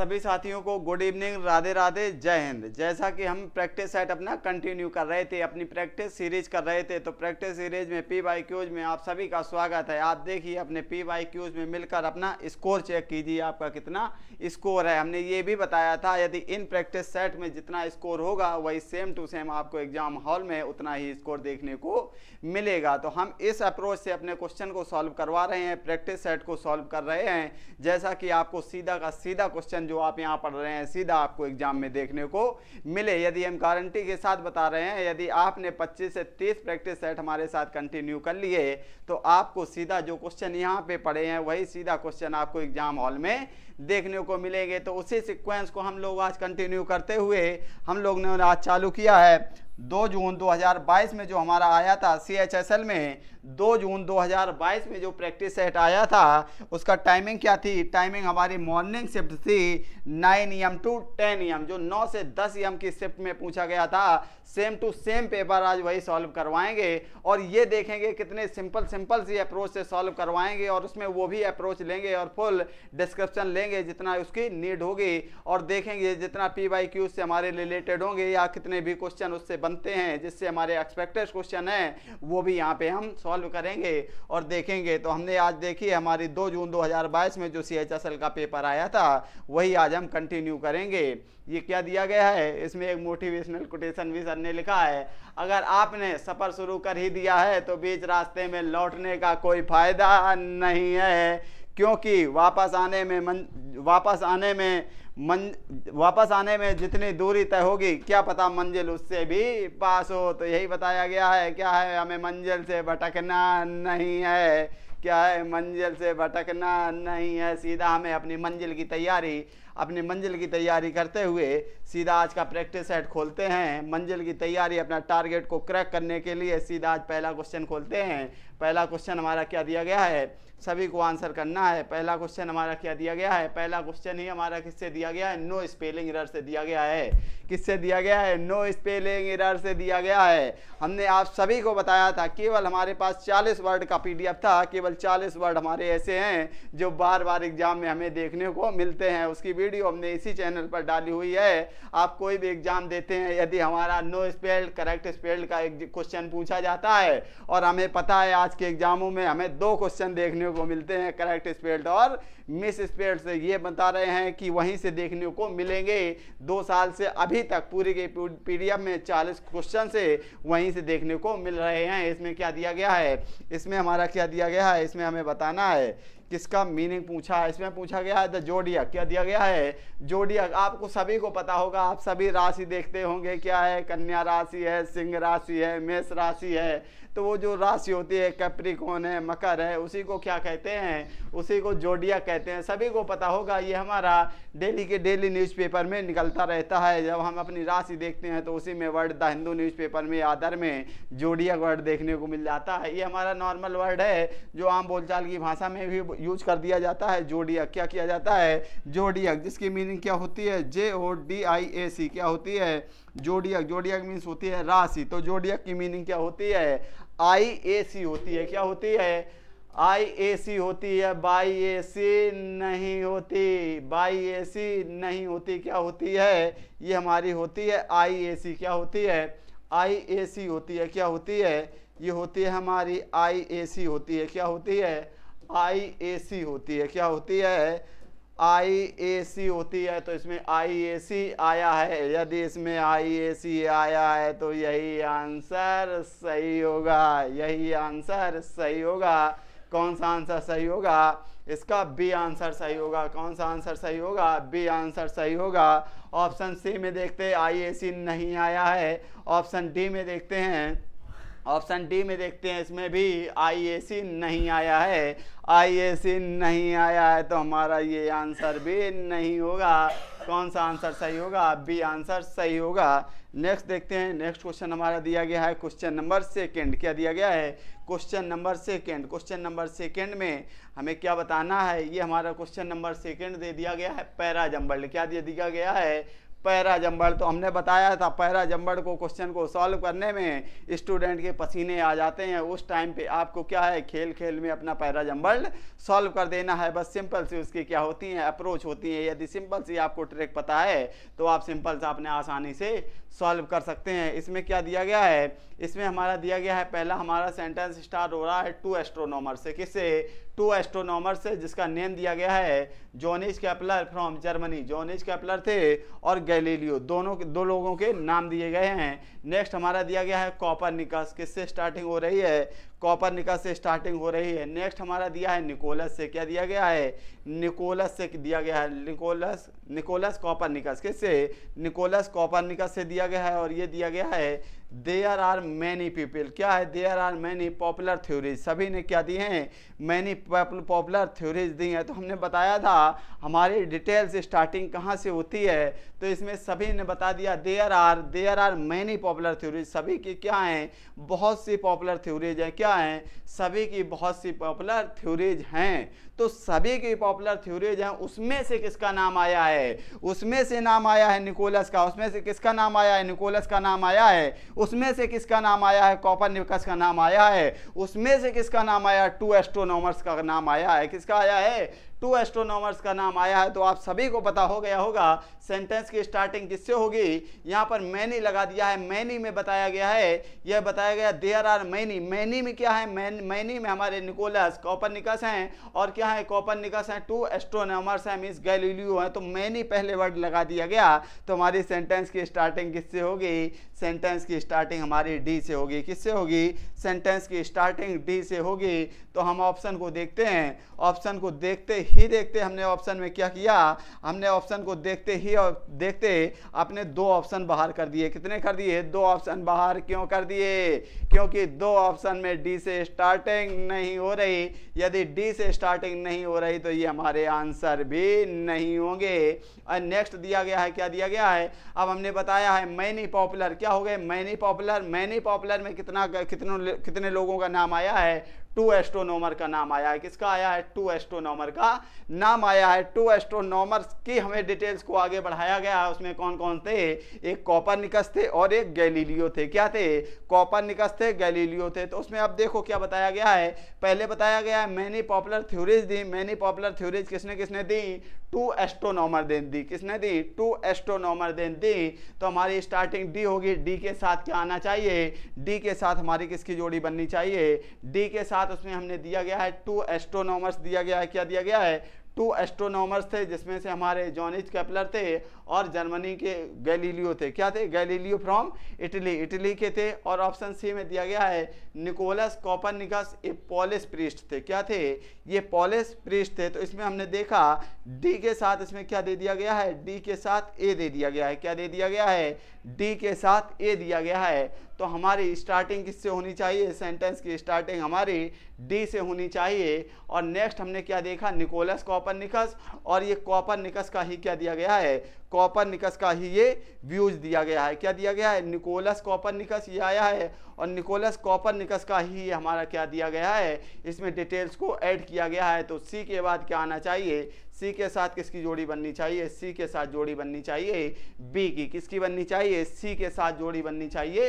सभी साथियों को गुड इवनिंग राधे राधे जय हिंद जैसा कि हम प्रैक्टिस सेट अपना कंटिन्यू कर रहे थे अपनी प्रैक्टिस सीरीज कर रहे थे तो प्रैक्टिस सीरीज में पी वाई क्यूज में आप सभी का स्वागत है आप देखिए अपने पी वाई क्यूज में मिलकर अपना स्कोर चेक कीजिए आपका कितना स्कोर है हमने ये भी बताया था यदि इन प्रैक्टिस सेट में जितना स्कोर होगा वही सेम टू सेम आपको एग्जाम हॉल में उतना ही स्कोर देखने को मिलेगा तो हम इस अप्रोच से अपने क्वेश्चन को सॉल्व करवा रहे हैं प्रैक्टिस सेट को सॉल्व कर रहे हैं जैसा कि आपको सीधा का सीधा क्वेश्चन जो आप यहाँ पढ़ रहे हैं सीधा आपको एग्जाम में देखने को मिले यदि हम गारंटी के साथ बता रहे हैं यदि आपने 25 से 30 प्रैक्टिस सेट हमारे साथ कंटिन्यू कर लिए तो आपको सीधा जो क्वेश्चन यहाँ पे पढ़े हैं वही सीधा क्वेश्चन आपको एग्जाम हॉल में देखने को मिलेंगे तो उसी सिक्वेंस को हम लोग आज कंटिन्यू करते हुए हम लोग ने आज चालू किया है दो जून 2022 में जो हमारा आया था सी एच एस एल में दो जून 2022 में जो प्रैक्टिस सेट आया था उसका टाइमिंग क्या थी टाइमिंग हमारी मॉर्निंग शिफ्ट थी 9 एम टू 10 एम जो 9 से 10 एम की शिफ्ट में पूछा गया था सेम टू सेम पेपर आज वही सॉल्व करवाएंगे और ये देखेंगे कितने सिंपल सिंपल सी अप्रोच से सॉल्व करवाएंगे और उसमें वो भी अप्रोच लेंगे और फुल डिस्क्रिप्शन लेंगे जितना उसकी नीड होगी और देखेंगे जितना पी वाई क्यू से हमारे रिलेटेड होंगे या कितने भी क्वेश्चन उससे बनते हैं जिससे हमारे एक्सपेक्टेड क्वेश्चन हैं वो भी यहाँ पर हम सॉल्व करेंगे और देखेंगे तो हमने आज देखी हमारी दो जून दो में जो सी का पेपर आया था वही आज हम कंटिन्यू करेंगे ये क्या दिया गया है इसमें एक मोटिवेशनल कोटेशन भी सर ने लिखा है अगर आपने सफ़र शुरू कर ही दिया है तो बीच रास्ते में लौटने का कोई फ़ायदा नहीं है क्योंकि वापस आने में मन वापस आने में मन वापस आने में जितनी दूरी तय होगी क्या पता मंजिल उससे भी पास हो तो यही बताया गया है क्या है हमें मंजिल से भटकना नहीं है क्या है मंजिल से भटकना नहीं है सीधा हमें अपनी मंजिल की तैयारी अपनी मंजिल की तैयारी करते हुए सीधा आज का प्रैक्टिस सेट खोलते हैं मंजिल की तैयारी अपना टारगेट को क्रैक करने के लिए सीधा आज पहला क्वेश्चन खोलते हैं पहला क्वेश्चन हमारा क्या दिया गया है सभी को आंसर करना है पहला क्वेश्चन हमारा क्या दिया गया है पहला क्वेश्चन ही हमारा किससे दिया गया है नो स्पेलिंग एरर से दिया गया है किससे दिया गया है नो स्पेलिंग एरर से दिया गया है हमने आप सभी को बताया था केवल हमारे पास 40 वर्ड का पीडीएफ था केवल 40 वर्ड हमारे ऐसे हैं जो बार बार एग्जाम में हमें देखने को मिलते हैं उसकी वीडियो हमने इसी चैनल पर डाली हुई है आप कोई भी एग्जाम देते हैं यदि हमारा नो स्पेल्ड करेक्ट स्पेल्ड का क्वेश्चन पूछा जाता है और हमें पता है आज के एग्जामों में हमें दो क्वेश्चन देखने देखने को मिलते हैं करेक्ट स्पेल्ट और मिस स्पेल्ड ये बता रहे हैं कि वहीं से देखने को मिलेंगे दो साल से अभी तक पूरी के पीडीएफ में चालीस क्वेश्चन से वहीं से देखने को मिल रहे हैं इसमें क्या दिया गया है इसमें हमारा क्या दिया गया है इसमें हमें बताना है किसका मीनिंग पूछा है इसमें पूछा गया है द जोडिया क्या दिया गया है जोडिया आपको सभी को पता होगा आप सभी राशि देखते होंगे क्या है कन्या राशि है सिंह राशि है मेष राशि है तो वो जो राशि होती है कैप्रिकोन है मकर है उसी को क्या कहते हैं उसी को जोडिया कहते हैं सभी को पता होगा ये हमारा डेली के डेली न्यूज़पेपर में निकलता रहता है जब हम अपनी राशि देखते हैं तो उसी में वर्ड द हिंदू न्यूज़पेपर में आदर में जोडिया वर्ड देखने को मिल जाता है ये हमारा नॉर्मल वर्ड है जो आम बोलचाल की भाषा में भी यूज कर दिया जाता है जोडिया क्या किया जाता है जोडिया जिसकी मीनिंग क्या होती है जे ओ डी आई ए सी क्या होती है जोडियक जोडियक मीन्स होती है राशि तो जोडियक की मीनिंग क्या होती है आई ए सी होती है क्या होती है आई ए सी होती है बाई ए सी नहीं होती बाई ए सी नहीं होती क्या होती है ये हमारी होती है आई ए सी क्या होती है आई ए सी होती है क्या होती है ये होती है हमारी आई ए सी होती है क्या होती है आई ए सी होती है क्या होती है आई होती है तो इसमें आई आया है यदि इसमें आई आया है तो यही आंसर सही होगा यही आंसर सही होगा कौन सा आंसर सही होगा इसका बी आंसर सही होगा कौन सा आंसर सही होगा बी आंसर सही होगा ऑप्शन सी में देखते आई नहीं आया है ऑप्शन डी में देखते हैं ऑप्शन डी में देखते हैं इसमें भी आईएसी नहीं आया है आईएसी नहीं आया है तो हमारा ये आंसर भी नहीं होगा कौन सा आंसर सही होगा बी आंसर सही होगा नेक्स्ट देखते हैं नेक्स्ट क्वेश्चन हमारा दिया गया है क्वेश्चन नंबर सेकेंड क्या दिया गया है question number second question number second में हमें क्या बताना है ये हमारा क्वेश्चन नंबर सेकेंड दे दिया गया है पैराजम्बल्ड क्या दे दिया गया है पैरा जम्बड़ तो हमने बताया था पैरा जम्बड़ को क्वेश्चन को सॉल्व करने में स्टूडेंट के पसीने आ जाते हैं उस टाइम पे आपको क्या है खेल खेल में अपना पैरा जम्बड़ सॉल्व कर देना है बस सिंपल सी उसकी क्या होती हैं अप्रोच होती हैं यदि सिंपल सी आपको ट्रिक पता है तो आप सिंपल से आपने आसानी से सॉल्व कर सकते हैं इसमें क्या दिया गया है इसमें हमारा दिया गया है पहला हमारा सेंटेंस स्टार्ट हो रहा है टू एस्ट्रोनॉमर से किससे टू एस्ट्रोनॉमर्स है जिसका नेम दिया गया है जोनिस कैपलर फ्रॉम जर्मनी जॉनिस कैपलर थे और गैलीलियो दोनों दो लोगों के नाम दिए गए हैं नेक्स्ट हमारा दिया गया है कॉपर निकास किससे स्टार्टिंग हो रही है कॉपर निकल से स्टार्टिंग हो रही है नेक्स्ट हमारा दिया है निकोलस से क्या दिया गया है निकोलस से दिया गया है निकोलस निकोलस कॉपर निकस किससे निकोलस कॉपर निकस से दिया गया है और ये दिया गया है देयर आर मैनी पीपल क्या है there are many popular theories सभी ने क्या दी हैं मैनी पॉपुलर थ्योरीज दी हैं तो हमने बताया था हमारी डिटेल्स स्टार्टिंग कहाँ से होती है तो इसमें सभी ने बता दिया there are there are many popular theories सभी की क्या हैं बहुत सी पॉपुलर थ्योरीज हैं क्या क्या हैं सभी की बहुत सी पॉपुलर थ्योरीज हैं तो सभी की पॉपुलर थ्योरीज हैं उसमें से किसका नाम आया है उसमें से नाम आया है निकोलस का उसमें से किसका नाम आया है निकोलस का नाम आया है उसमें से किसका नाम आया है कॉपर निकस का नाम आया है उसमें से किसका नाम आया टू एस्ट्रोनॉमर्स का नाम आया है किसका आया है टू एस्ट्रोनॉमर्स का नाम आया है तो आप सभी को पता हो गया होगा सेंटेंस की स्टार्टिंग किससे होगी यहाँ पर मैनी लगा दिया है मैनी में बताया गया है यह बताया गया देयर आर मैनी मैनी में क्या है मैनी में हमारे निकोलस कॉपर निकस हैं और क्या है कॉपर निकस हैं टू एस्ट्रोनॉमर्स हैं मीन्स गैलीलियो हैं तो मैनी पहले वर्ड लगा दिया गया तो हमारी सेंटेंस की स्टार्टिंग किससे होगी सेंटेंस की स्टार्टिंग हमारी डी से होगी किससे होगी सेंटेंस की स्टार्टिंग डी से होगी तो हम ऑप्शन को देखते हैं ऑप्शन को देखते ही देखते हमने ऑप्शन में क्या किया हमने ऑप्शन को देखते ही देखते अपने दो ऑप्शन बाहर कर दिए कितने कर दिए दो ऑप्शन बाहर क्यों कर दिए क्योंकि दो ऑप्शन में डी से स्टार्टिंग नहीं हो रही यदि डी से स्टार्टिंग नहीं हो रही तो ये हमारे आंसर भी नहीं होंगे और नेक्स्ट दिया गया है क्या दिया गया है अब हमने बताया है मैनी पॉपुलर क्या हो गए मैनी पॉपुलर मैनी पॉपुलर में कितना कितनों कितने लोगों का नाम आया है टू एस्ट्रोनोमर का नाम आया है किसका आया है टू एस्ट्रोनॉमर का नाम आया है टू एस्ट्रोनॉमर की हमें डिटेल्स को आगे बढ़ाया गया है उसमें कौन कौन थे एक कॉपर निकस थे और एक गैलीलियो थे क्या थे कॉपर निकस थे गैलीलियो थे तो उसमें अब देखो क्या बताया गया है पहले बताया गया है मैनी पॉपुलर थ्योरीज दी मैनी पॉपुलर थ्योरीज किसने किसने दी टू एस्ट्रोनॉमर देन दी किसने दी टू एस्ट्रोनॉमर देन दी तो हमारी स्टार्टिंग डी होगी डी के साथ क्या आना चाहिए डी के साथ हमारी किसकी जोड़ी बननी चाहिए डी के साथ साथ उसमें हमने दिया गया है टू एस्ट्रोनॉमर्स दिया गया है क्या दिया गया है टू एस्ट्रोनॉमर्स थे जिसमें से हमारे जॉनिज कैपलर थे और जर्मनी के गैलीलियो थे क्या थे गैलीलियो फ्रॉम इटली इटली के थे और ऑप्शन सी में दिया गया है निकोलस कॉपरनिकस ये पॉलिस प्रिस्ट थे क्या थे ये पॉलिस प्रिस्ट थे तो इसमें हमने देखा डी के साथ इसमें क्या दे दिया गया है डी के साथ ए दे दिया गया है क्या दे दिया गया है डी के साथ ए दिया गया है तो हमारी स्टार्टिंग किससे होनी चाहिए सेंटेंस की स्टार्टिंग हमारी डी से होनी चाहिए और नेक्स्ट हमने क्या देखा निकोलस कॉपर निकस और ये कॉपर निकस का ही क्या दिया गया है कॉपर निकस का ही ये व्यूज दिया गया है क्या दिया गया है निकोलस कॉपर निकस ये आया है और निकोलस कॉपर निकस का ही हमारा क्या दिया गया है इसमें डिटेल्स को ऐड किया गया है तो सी के बाद क्या आना चाहिए सी के साथ किसकी जोड़ी बननी चाहिए सी के साथ जोड़ी बननी चाहिए बी की किसकी बननी चाहिए सी के साथ जोड़ी बननी चाहिए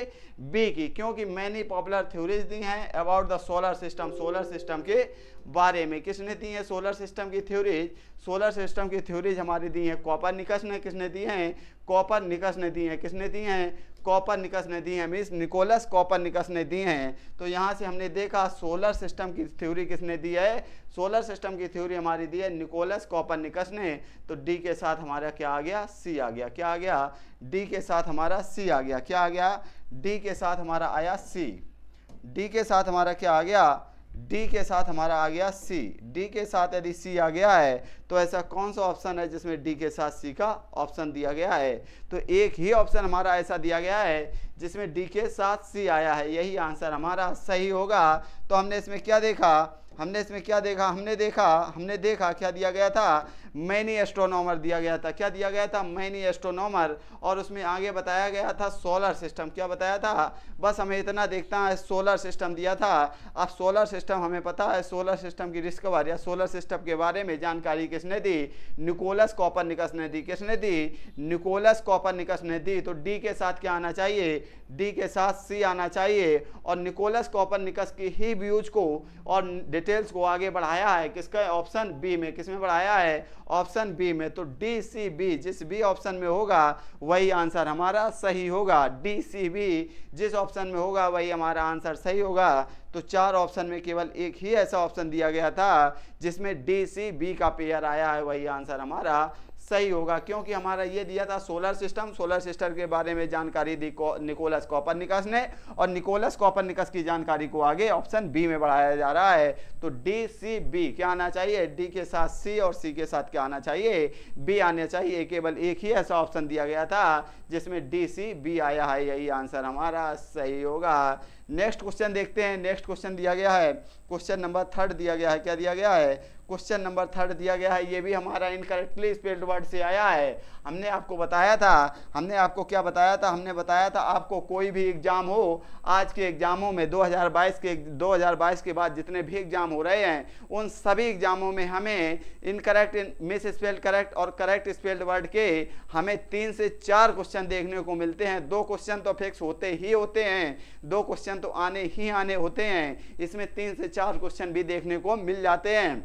बी की क्योंकि मैनी पॉपुलर थ्योरीज दी हैं about the solar system solar system के बारे में किसने दी है सोलर सिस्टम की थ्योरीज सोलर सिस्टम की थ्योरीज हमारी दी है कॉपर निकस ने किसने दी हैं कॉपर निकस ने दी हैं किसने दी हैं कॉपर निकस ने दी हैं मीन्स निकोलस कॉपर निकस ने दी हैं तो यहाँ से हमने देखा सोलर सिस्टम की थ्योरी किसने दी है सोलर सिस्टम की थ्योरी हमारी दी है निकोलस कॉपर निकस ने तो डी के साथ हमारा क्या आ गया सी आ गया क्या आ गया डी के साथ हमारा सी आ गया क्या आ गया डी के साथ हमारा आया सी डी के साथ हमारा क्या आ गया डी के साथ हमारा आ गया सी डी के साथ यदि सी आ गया है तो ऐसा कौन सा ऑप्शन है जिसमें डी के साथ सी का ऑप्शन दिया गया है तो एक ही ऑप्शन हमारा ऐसा दिया गया है जिसमें डी के साथ सी आया है यही आंसर हमारा सही होगा तो हमने इसमें क्या देखा हमने इसमें क्या देखा हमने देखा हमने देखा क्या दिया गया था मैनी एस्ट्रोनॉमर दिया गया था क्या दिया गया था मैनी एस्ट्रोनॉमर और उसमें आगे बताया गया था सोलर सिस्टम क्या बताया था बस हमें इतना देखता है सोलर सिस्टम दिया था अब सोलर सिस्टम हमें पता है सोलर सिस्टम की डिस्कवर या सोलर सिस्टम के बारे में जानकारी किसने दी निकोलस कॉपर निकस ने दी किसने दी निकोलस कॉपर निकस ने दी तो डी के साथ क्या आना चाहिए डी के साथ सी आना चाहिए और निकोलस कॉपर निकस की ही व्यूज को और डिटेल्स को आगे बढ़ाया है किसका ऑप्शन बी में किसमें बढ़ाया है ऑप्शन बी में तो डी सी बी जिस बी ऑप्शन में होगा वही आंसर हमारा सही होगा डी सी बी जिस ऑप्शन में होगा वही हमारा आंसर सही होगा तो चार ऑप्शन में केवल एक ही ऐसा ऑप्शन दिया गया था जिसमें डी सी बी का पेयर आया है वही आंसर हमारा सही होगा क्योंकि हमारा ये दिया था सोलर सिस्टम सोलर सिस्टम के बारे में जानकारी दी निकोलस कॉपर निकस ने और निकोलस कॉपर निकस की जानकारी को आगे ऑप्शन बी में बढ़ाया जा रहा है तो डी सी बी क्या आना चाहिए डी के साथ सी और सी के साथ क्या आना चाहिए बी आना चाहिए केवल एक ही ऐसा ऑप्शन दिया गया था जिसमें डी सी बी आया है यही आंसर हमारा सही होगा नेक्स्ट क्वेश्चन देखते हैं नेक्स्ट क्वेश्चन दिया गया है क्वेश्चन नंबर थर्ड दिया गया है क्या दिया गया है क्वेश्चन नंबर थर्ड दिया गया है ये भी हमारा इनकरेक्टली स्पेल्ड वर्ड से आया है हमने आपको बताया था हमने आपको क्या बताया था हमने बताया था आपको कोई भी एग्जाम हो आज के एग्जामों में 2022 के 2022 के बाद जितने भी एग्जाम हो रहे हैं उन सभी एग्जामों में हमें इनकरेक्ट मिस स्पेल्ड करेक्ट और करेक्ट स्पेल्ड वर्ड के हमें तीन से चार क्वेश्चन देखने को मिलते हैं दो क्वेश्चन तो फिक्स होते ही होते हैं दो क्वेश्चन तो आने ही आने होते हैं इसमें तीन से चार क्वेश्चन भी देखने को मिल जाते हैं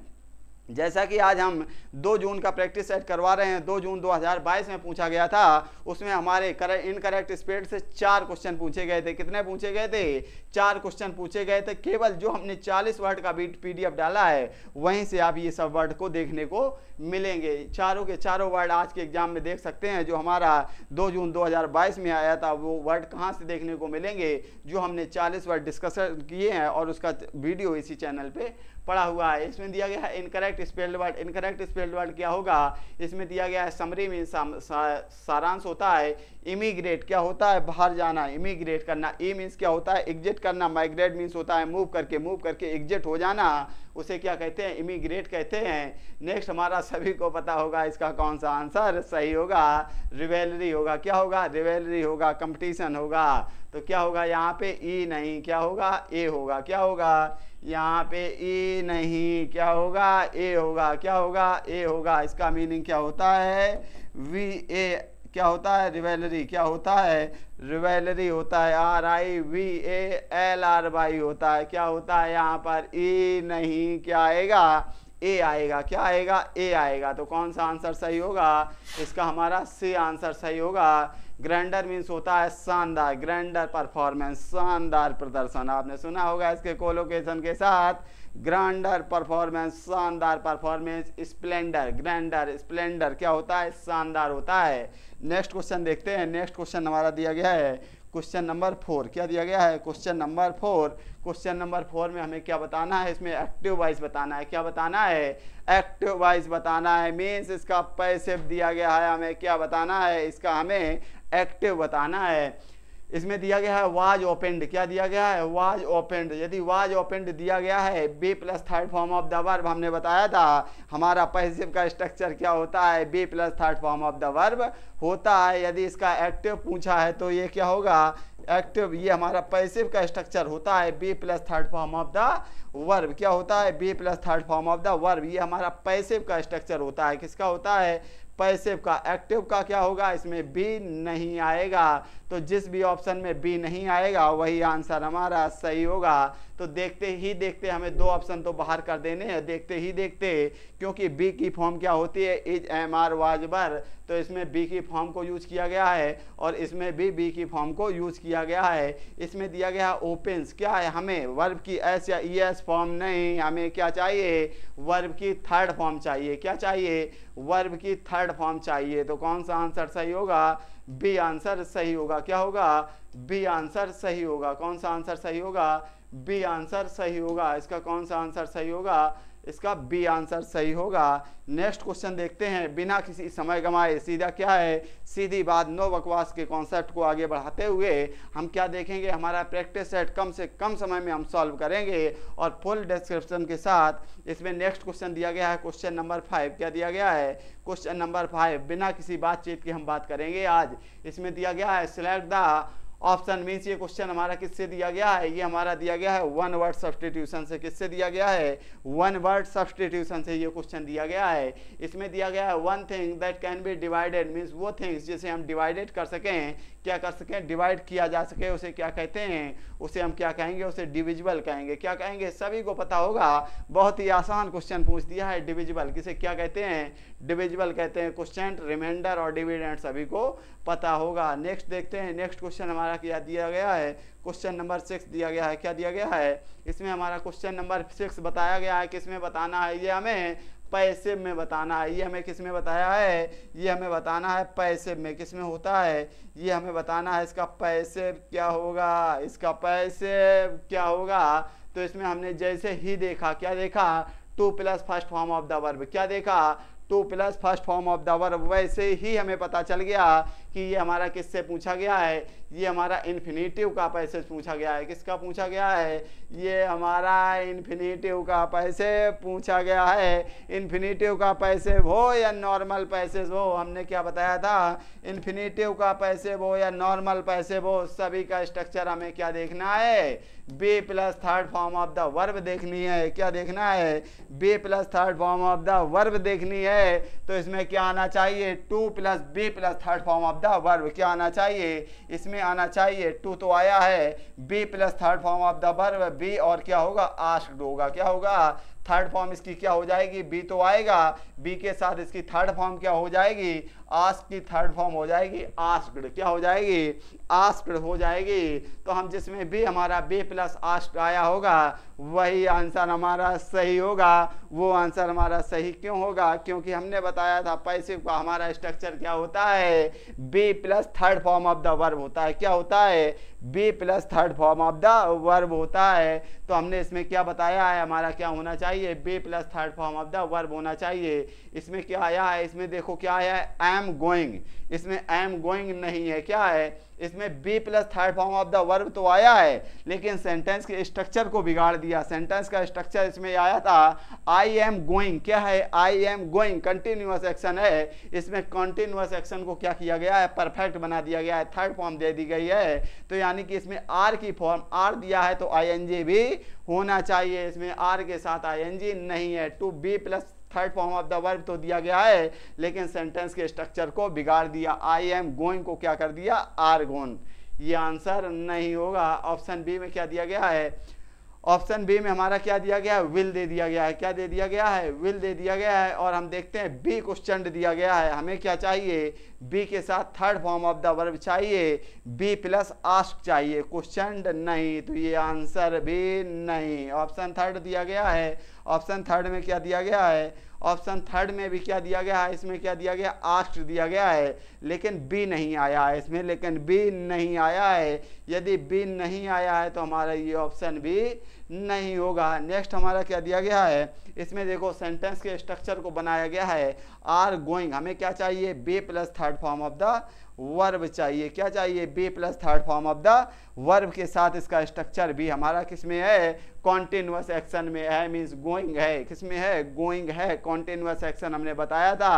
जैसा कि आज हम 2 जून का प्रैक्टिस सेट करवा रहे हैं 2 जून 2022 में पूछा गया था उसमें हमारे करे, इनकरेक्ट स्पेड से चार क्वेश्चन पूछे गए थे कितने पूछे गए थे चार क्वेश्चन पूछे गए थे केवल जो हमने 40 वर्ड का पीडीएफ डाला है वहीं से आप ये सब वर्ड को देखने को मिलेंगे चारों के चारों वर्ड आज के एग्जाम में देख सकते हैं जो हमारा दो जून दो में आया था वो वर्ड कहाँ से देखने को मिलेंगे जो हमने चालीस वर्ड डिस्कस किए हैं और उसका वीडियो इसी चैनल पर पड़ा हुआ है इसमें दिया गया है incorrect correct spelled word incorrect spelled word क्या होगा इसमें दिया गया है समरी में सा, सारांश होता है इमिग्रेट क्या होता है बाहर जाना इमिग्रेट करना ई मीन्स क्या होता है एग्जिट करना माइग्रेट मीन्स होता है मूव करके मूव करके एग्जिट हो जाना उसे क्या कहते हैं इमिग्रेट कहते हैं नेक्स्ट हमारा सभी को पता होगा इसका कौन सा आंसर सही होगा रिवेलरी होगा क्या होगा रिवेलरी होगा कंपटीशन होगा तो क्या होगा यहाँ पे ई e नहीं क्या होगा ए होगा क्या होगा यहाँ पे ए नहीं क्या होगा ए होगा क्या होगा ए होगा इसका मीनिंग क्या होता है वी ए क्या होता है रिवेलरी क्या होता है रिवेलरी होता है R I V A L R Y होता है क्या होता है यहाँ पर ई e नहीं क्या आएगा ए आएगा क्या आएगा ए आएगा तो कौन सा आंसर सही होगा इसका हमारा सी आंसर सही होगा ग्रैंडर मीन्स होता है शानदार ग्रैंडर परफॉर्मेंस शानदार प्रदर्शन आपने सुना होगा इसके कोलोकेशन के साथ ग्रैंडर परफॉर्मेंस शानदार परफॉर्मेंस स्प्लेंडर ग्रैंडर स्प्लेंडर क्या होता है शानदार होता है नेक्स्ट क्वेश्चन देखते हैं नेक्स्ट क्वेश्चन हमारा दिया गया है क्वेश्चन नंबर फोर क्या दिया गया है question number four question number four में हमें क्या बताना है इसमें एक्टिव वाइज बताना है क्या बताना है एक्टिव वाइज बताना है मीन्स इसका पैसे दिया गया है हमें क्या बताना है इसका हमें एक्टिव बताना है इसमें दिया गया है वाज ओपेंड क्या दिया गया है वाज ओपेंड यदि वाज ओपेंड दिया गया है be plus third form of the verb हमने बताया था हमारा पैसिव का स्ट्रक्चर क्या होता है be plus third form of the verb होता है यदि इसका एक्टिव पूछा है तो ये क्या होगा एक्टिव ये हमारा पैसिव का स्ट्रक्चर होता है be plus third form of the verb क्या होता है be plus third form of the verb ये हमारा पैसिव का स्ट्रक्चर होता है किसका होता है पैसिव का एक्टिव का क्या होगा इसमें बी नहीं आएगा तो जिस भी ऑप्शन में बी नहीं आएगा वही आंसर हमारा सही होगा तो देखते ही देखते हमें दो ऑप्शन तो बाहर कर देने हैं देखते ही देखते क्योंकि बी की फॉर्म क्या होती है इज एम आर वाजबर तो इसमें बी की फॉर्म को यूज किया गया है और इसमें भी बी की फॉर्म को यूज किया गया है इसमें दिया गया है ओपेंस क्या है हमें वर्ब की एस या ई एस फॉर्म नहीं हमें क्या चाहिए वर्ब की थर्ड फॉर्म चाहिए क्या चाहिए वर्ब की थर्ड फॉर्म चाहिए तो कौन सा आंसर सही होगा बी आंसर सही होगा क्या होगा बी आंसर सही होगा कौन सा आंसर सही होगा बी आंसर सही होगा इसका कौन सा आंसर सही होगा इसका बी आंसर सही होगा नेक्स्ट क्वेश्चन देखते हैं बिना किसी समय गंवाए सीधा क्या है सीधी बात नो बकवास के कॉन्सेप्ट को आगे बढ़ाते हुए हम क्या देखेंगे हमारा प्रैक्टिस सेट कम से कम समय में हम सॉल्व करेंगे और फुल डिस्क्रिप्शन के साथ इसमें नेक्स्ट क्वेश्चन दिया गया है क्वेश्चन नंबर फाइव क्या दिया गया है क्वेश्चन नंबर फाइव बिना किसी बातचीत की हम बात करेंगे आज इसमें दिया गया है सिलेक्ट द ऑप्शन मीन्स ये क्वेश्चन हमारा किससे दिया गया है ये हमारा दिया गया है वन वर्ड सब्सटीट्यूशन से किससे दिया गया है वन वर्ड सब्सटीट्यूशन से ये क्वेश्चन दिया गया है इसमें दिया गया है one thing that can be divided means वो थिंग्स जिसे हम डिवाइडेड कर सकें क्या कर सकें डिवाइड किया जा सके उसे क्या कहते हैं उसे हम क्या कहेंगे उसे डिविजिबल कहेंगे क्या कहेंगे सभी को पता होगा बहुत ही आसान क्वेश्चन पूछ दिया है डिविजिबल किसे क्या कहते हैं डिविजिबल कहते हैं क्वेश्चन रिमाइंडर और डिविडेंट सभी को पता होगा नेक्स्ट देखते हैं नेक्स्ट क्वेश्चन हमारा क्या दिया गया है क्वेश्चन नंबर सिक्स दिया गया है क्या दिया गया है इसमें हमारा क्वेश्चन नंबर सिक्स बताया गया है किसमें बताना है ये हमें पैसे में बताना है ये हमें किस में बताया है ये हमें बताना है पैसे में किस में होता है ये हमें बताना है इसका पैसे क्या होगा इसका पैसे क्या होगा तो इसमें हमने जैसे ही देखा क्या देखा to plus first form of the verb क्या देखा to plus first form of the verb वैसे ही हमें पता चल गया कि ये हमारा किससे पूछा गया है ये हमारा इन्फिनेटिव का पैसेज पूछा गया है किसका पूछा गया है ये हमारा इन्फिनेटिव का पैसे पूछा गया है इन्फिनेटिव का पैसे हो या नॉर्मल पैसे हो हमने क्या बताया था इन्फिनेटिव का पैसे हो या नॉर्मल पैसे हो सभी का स्ट्रक्चर हमें क्या देखना है be plus third form of the verb देखनी है क्या देखना है be plus third form of the verb देखनी है तो इसमें क्या आना चाहिए to plus be plus third form of the the verb क्या आना चाहिए इसमें आना चाहिए टू तो आया है be plus third form of the verb be और क्या होगा आस्क्ड होगा क्या होगा थर्ड फॉर्म इसकी क्या हो जाएगी बी तो आएगा बी के साथ इसकी थर्ड फॉर्म क्या हो जाएगी आस की थर्ड फॉर्म हो जाएगी आस्कड क्या हो जाएगी आस्कड हो जाएगी तो हम जिसमें भी हमारा बी प्लस आस्क आया होगा वही आंसर हमारा सही होगा वो आंसर हमारा सही क्यों होगा क्योंकि हमने बताया था पैसे का हमारा स्ट्रक्चर क्या होता है be plus third form of the verb होता है क्या होता है be plus third form of the verb होता है तो हमने इसमें क्या बताया है हमारा क्या होना चाहिए be plus third form of the verb होना चाहिए इसमें क्या आया है इसमें देखो क्या आया है आई एम गोइंग इसमें आई एम गोइंग नहीं है क्या है इसमें be plus third form of the verb तो आया है लेकिन सेंटेंस के स्ट्रक्चर को बिगाड़ दिया सेंटेंस का स्ट्रक्चर इसमें आया था आई एम गोइंग क्या है I am going continuous action है इसमें कंटिन्यूस एक्शन को क्या किया गया है परफेक्ट बना दिया गया है थर्ड फॉर्म दे दी गई है तो यानी कि इसमें आर की फॉर्म आर दिया है तो आई भी होना चाहिए इसमें आर के साथ आई नहीं है to be plus third form of the verb तो दिया गया है लेकिन सेंटेंस के स्ट्रक्चर को बिगाड़ दिया आई एम गोइंग को क्या कर दिया आर गोन ये आंसर नहीं होगा ऑप्शन बी में क्या दिया गया है ऑप्शन बी में हमारा क्या दिया गया है विल दे दिया गया है क्या दे दिया गया है विल दे दिया गया है और हम देखते हैं बी क्वेश्चन दिया गया है हमें क्या चाहिए बी के साथ third form of the verb चाहिए बी प्लस आस्क चाहिए क्वेश्चन नहीं तो ये आंसर भी नहीं ऑप्शन थर्ड दिया गया है ऑप्शन थर्ड में क्या दिया गया है ऑप्शन थर्ड में भी क्या दिया गया है इसमें क्या दिया गया आस्ट दिया गया है लेकिन बी नहीं आया है इसमें लेकिन बी नहीं आया है यदि बी नहीं आया है तो हमारा ये ऑप्शन भी नहीं होगा नेक्स्ट हमारा क्या दिया गया है इसमें देखो सेंटेंस के स्ट्रक्चर को बनाया गया है आर गोइंग हमें क्या चाहिए be plus third form of the verb चाहिए क्या चाहिए be plus third form of the verb के साथ इसका स्ट्रक्चर भी हमारा किस में है कॉन्टिन्यूस एक्शन में है मीन्स गोइंग है किस में है गोइंग है कॉन्टिन्यूस एक्शन हमने बताया था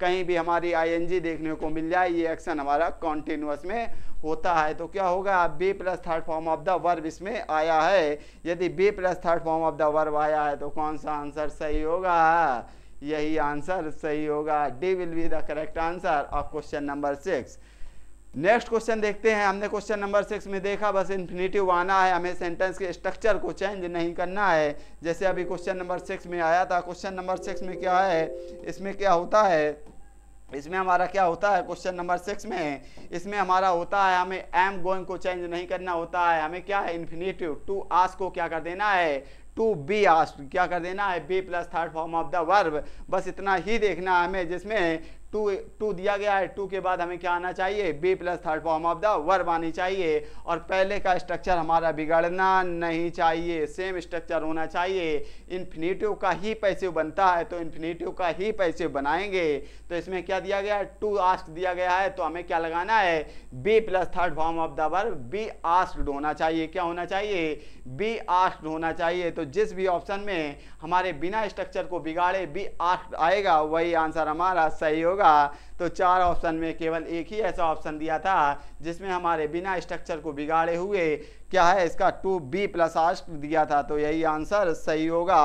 कहीं भी हमारी आईएनजी देखने को मिल जाए ये एक्शन हमारा कॉन्टिन्यूस में होता है तो क्या होगा be plus third form of the verb इसमें आया है यदि be plus third form of the verb आया है तो कौन सा आंसर सही होगा यही आंसर सही होगा D will be the correct answer of question number six next question देखते हैं हमने क्वेश्चन नंबर सिक्स में देखा बस इन्फिनेटिव आना है हमें सेंटेंस के स्ट्रक्चर को चेंज नहीं करना है जैसे अभी क्वेश्चन नंबर सिक्स में आया था क्वेश्चन नंबर सिक्स में क्या है इसमें क्या होता है इसमें हमारा क्या होता है क्वेश्चन नंबर सिक्स में इसमें हमारा होता है हमें एम गोइंग को चेंज नहीं करना होता है हमें क्या है इन्फिनेटिव टू आस को क्या कर देना है टू बी आस्ट क्या कर देना है be plus third form of the verb बस इतना ही देखना हमें जिसमें टू टू दिया गया है टू के बाद हमें क्या आना चाहिए be plus third form of the verb आनी चाहिए और पहले का स्ट्रक्चर हमारा बिगड़ना नहीं चाहिए सेम स्ट्रक्चर होना चाहिए इन्फिनेटिव का ही पैसे बनता है तो इन्फिनेटिव का ही पैसे बनाएंगे तो इसमें क्या दिया गया है टू आस्ट दिया गया है तो हमें क्या लगाना है be plus third form of the verb be asked होना चाहिए क्या होना चाहिए बी आस्ड होना चाहिए तो जिस भी ऑप्शन में हमारे बिना स्ट्रक्चर को बिगाड़े बी आस्ड आएगा वही आंसर हमारा सही होगा होगा तो चार ऑप्शन में केवल एक ही ऐसा ऑप्शन दिया था जिसमें हमारे बिना स्ट्रक्चर को बिगाड़े हुए क्या है इसका टू बी प्लस आस्ट दिया था तो यही आंसर सही होगा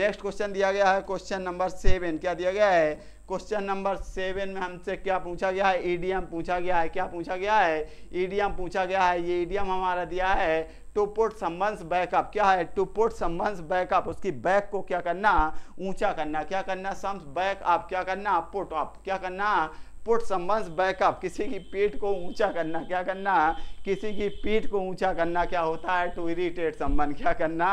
नेक्स्ट क्वेश्चन दिया गया है क्वेश्चन नंबर सेवन क्या दिया गया है क्वेश्चन नंबर सेवन में हमसे क्या पूछा गया है ईडीएम पूछा गया है क्या पूछा गया है ईडीएम पूछा गया है ये ईडीएम हमारा दिया है टू पुट सम्बन्स बैकअप क्या है टू पुट सम्बन्स बैकअप उसकी बैक को क्या करना ऊंचा करना क्या करना सम्स बैकअप क्या करना पुट अप क्या करना पुट सम्बन्स बैकअप किसी की पीठ को ऊंचा करना क्या करना किसी की पीठ को ऊंचा करना क्या होता है टू इरीटेट सम्बन्ध क्या करना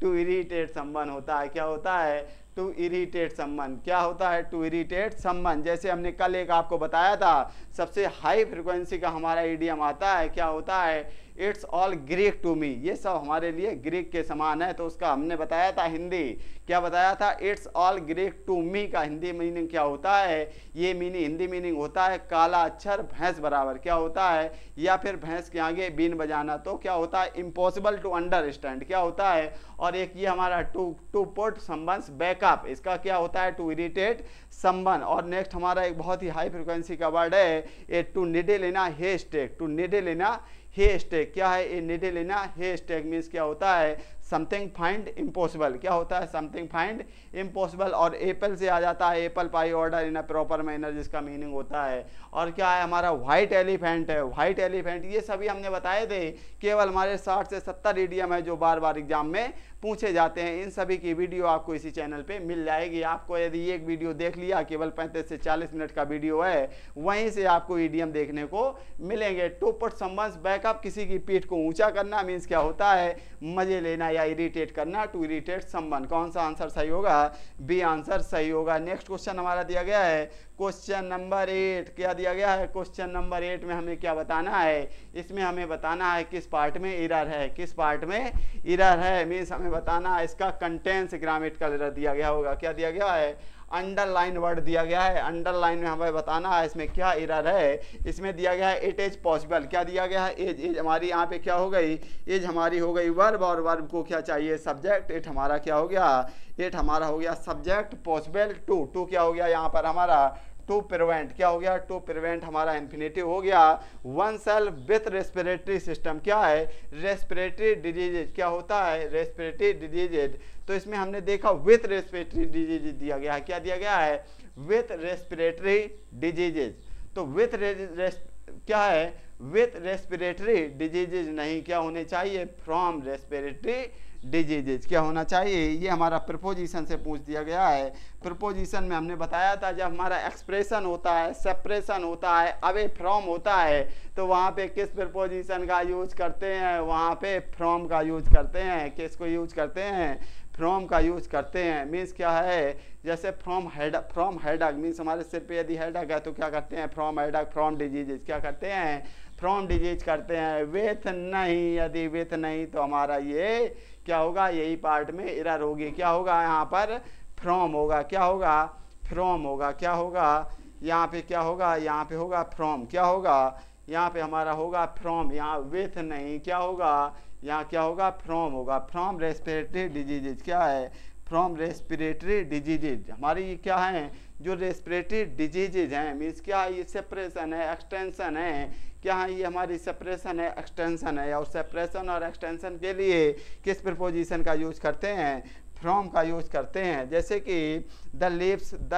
टू इरीटेट सम्बन्ध होता है क्या होता है टू इरीटेट सम्बन्ध क्या होता है टू इरीटेट सम्बन्ध जैसे हमने कल एक आपको बताया था सबसे हाई फ्रिक्वेंसी का हमारा ईडीएम आता है क्या होता है it's all Greek to me ये सब हमारे लिए ग्रीक के समान है तो उसका हमने बताया था हिंदी क्या बताया था it's all Greek to me का हिंदी मीनिंग क्या होता है ये मीनिंग हिंदी मीनिंग होता है काला अक्षर भैंस बराबर क्या होता है या फिर भैंस के आगे बीन बजाना तो क्या होता है इम्पॉसिबल टू अंडरस्टैंड क्या होता है और एक ये हमारा टू टू पुट संबंध बैकअप इसका क्या होता है टू इरीटेट संबंध और नेक्स्ट हमारा एक बहुत ही हाई फ्रिक्वेंसी का वर्ड है ए टू निडे लेना स्टेक टू निडे लेना हे स्टेक क्या है ये निडे लेना हे स्टेक मीन्स क्या होता है समथिंग फाइंड इम्पॉसिबल क्या होता है समथिंग फाइंड इम्पॉसिबल और एपल से आ जाता है apple pie order in a proper manner जिसका मीनिंग होता है और क्या है हमारा व्हाइट एलिफेंट है व्हाइट एलिफेंट ये सभी हमने बताए थे केवल हमारे साठ से सत्तर ईडीएम है जो बार बार एग्जाम में पूछे जाते हैं इन सभी की वीडियो आपको इसी चैनल पे मिल जाएगी आपको यदि एक वीडियो देख लिया केवल 35 से 40 मिनट का वीडियो है वहीं से आपको ईडीएम देखने को मिलेंगे टू पुट बैकअप किसी की पीठ को ऊंचा करना मीन्स क्या होता है मजे लेना या इरिटेट करना टू इरिटेट समवन कौन सा आंसर सही होगा बी आंसर सही होगा नेक्स्ट क्वेश्चन हमारा दिया गया है क्वेश्चन नंबर एट क्या दिया गया है क्वेश्चन नंबर एट में हमें क्या बताना है इसमें हमें बताना है किस पार्ट में इरर है किस पार्ट में इरर है मीन्स हमें बताना है इसका कंटेंस ग्रामेटिकल इरर दिया गया होगा क्या दिया गया है अंडरलाइन वर्ड दिया गया है अंडरलाइन में हमें बताना है इसमें क्या इरर है इसमें दिया गया है इट इज पॉसिबल क्या दिया गया है एज एज हमारी यहाँ पे क्या हो गई एज हमारी हो गई वर्ब और वर्ब को क्या चाहिए सब्जेक्ट इट हमारा क्या हो गया इट हमारा हो गया सब्जेक्ट पॉसिबल टू टू क्या हो गया यहाँ पर हमारा टू प्रिवेंट क्या हो गया टू प्रिवेंट हमारा इन्फिनेटिव हो गया one cell with respiratory system क्या है रेस्पिरेटरी डिजीज क्या होता है रेस्पिरेटरी डिजीज तो इसमें हमने देखा विथ रेस्पिरेटरी डिजीज दिया गया है क्या दिया गया है विथ रेस्पिरेटरी डिजीजेज तो विथ क्या है विथ रेस्पिरेटरी डिजीजेज नहीं क्या होने चाहिए फ्रॉम रेस्पिरेटरी डिजीजेज क्या होना चाहिए ये हमारा प्रपोजिशन से पूछ दिया गया है प्रपोजिशन में हमने बताया था जब हमारा एक्सप्रेशन होता है सेपरेशन होता है अवे फ्रॉम होता है तो वहाँ पे किस प्रपोजिशन का यूज करते हैं वहाँ पे फ्रॉम का यूज करते हैं किसको यूज करते हैं फ्रॉम का यूज करते हैं मीन्स क्या है जैसे from head from headache means हमारे सिर पे यदि हेडक है तो क्या करते हैं फ्रॉम हेडक फ्रॉम डिजीज क्या करते हैं फ्रॉम डिजीज करते हैं वेथ नहीं यदि वेथ नहीं तो हमारा ये क्या होगा यही पार्ट में इरर होगी क्या होगा यहाँ पर फ्रॉम होगा क्या होगा फ्रॉम होगा क्या होगा यहाँ पे क्या होगा यहाँ पे होगा फ्रॉम क्या होगा यहाँ पे हमारा होगा फ्रॉम यहाँ वेथ नहीं क्या होगा यहाँ क्या होगा फ्रॉम होगा फ्रॉम रेस्पिरेटरी डिजीजेज क्या है फ्रॉम रेस्पिरेटरी डिजीजेज हमारी ये क्या है जो रेस्पिरेटरी डिजीजेज हैं मीन्स क्या है ये सेपरेशन है एक्सटेंशन है क्या है ये हमारी सेपरेशन है एक्सटेंशन है और सेपरेशन और एक्सटेंशन के लिए किस प्रपोजिशन का यूज करते हैं फ्रॉम का यूज करते हैं जैसे कि the leaves the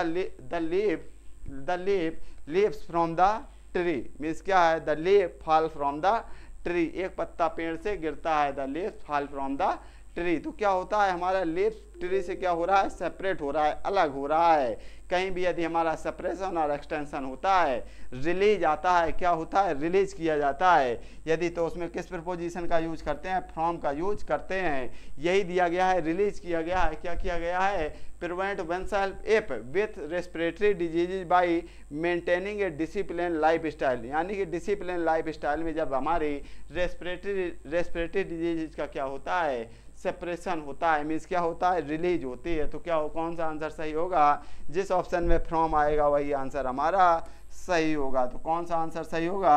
the leaf the leaf leaves from the tree means क्या है the leaf fall from the tree एक पत्ता पेड़ से गिरता है the leaves fall from the tree तो क्या होता है हमारा लिप्स ट्री से क्या हो रहा है सेपरेट हो रहा है अलग हो रहा है कहीं भी यदि हमारा सेपरेशन और एक्सटेंशन होता है रिलीज आता है क्या होता है रिलीज किया जाता है यदि तो उसमें किस प्रपोजिशन का यूज करते हैं फ्रॉम का यूज करते हैं यही दिया गया है रिलीज किया गया है क्या किया गया है prevent oneself if with respiratory diseases by maintaining a disciplined lifestyle यानी कि डिसिप्लिन लाइफ स्टाइल में जब हमारी रेस्परेटरी रेस्परेटरी डिजीज का क्या होता है सेपरेशन होता है मीन्स क्या होता है रिलीज होती है तो क्या हो कौन सा आंसर सही होगा जिस ऑप्शन में फ्रॉम आएगा वही आंसर हमारा सही होगा तो कौन सा आंसर सही होगा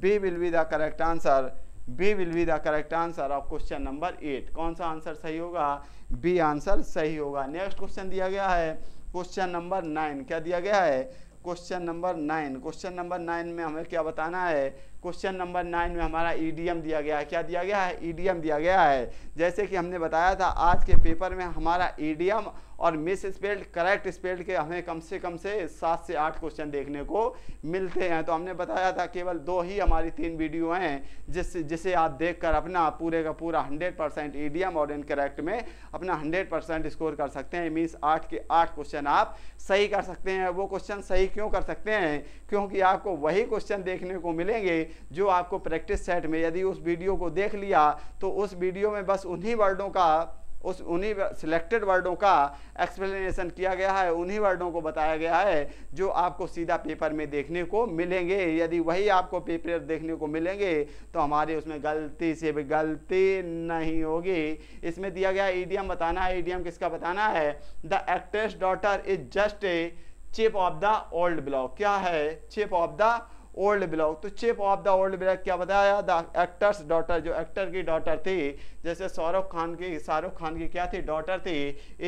B will be the correct answer B will be the correct answer of question number eight कौन सा आंसर सही होगा बी आंसर सही होगा नेक्स्ट क्वेश्चन दिया गया है क्वेश्चन नंबर नाइन क्या दिया गया है question number nine question number nine में हमें क्या बताना है क्वेश्चन नंबर नाइन में हमारा ईडीएम e दिया गया है क्या दिया गया है ईडीएम e दिया गया है जैसे कि हमने बताया था आज के पेपर में हमारा ईडीएम e और मिस स्पेल्ड करेक्ट स्पेल्ड के हमें कम से कम से सात से आठ क्वेश्चन देखने को मिलते हैं तो हमने बताया था केवल दो ही हमारी तीन वीडियो हैं जिस जिसे आप देखकर अपना पूरे का पूरा हंड्रेड परसेंट ईडीएम और इनकरेक्ट में अपना हंड्रेड परसेंट स्कोर कर सकते हैं मीन्स आठ के आठ क्वेश्चन आप सही कर सकते हैं वो क्वेश्चन सही क्यों कर सकते हैं क्योंकि आपको वही क्वेश्चन देखने को मिलेंगे जो आपको प्रैक्टिस सेट में यदि उस वीडियो को देख लिया तो उस वीडियो में बस उन्हीं वर्डों का उस उन्हीं सिलेक्टेड वर्डों का एक्सप्लेनेशन किया गया है उन्हीं वर्डों को बताया गया है जो आपको सीधा पेपर में देखने को मिलेंगे यदि वही आपको पेपर देखने को मिलेंगे तो हमारे उसमें गलती से भी गलती नहीं होगी इसमें दिया गया ईडीएम बताना है ईडीएम किसका बताना है the actress daughter is just a chip of the old block क्या है chip of the old belong तो chip of the old belong क्या बताया द एक्टर्स डॉटर जो एक्टर की डॉटर थी जैसे सौरभ खान की शाहरुख खान की क्या थी डॉटर थी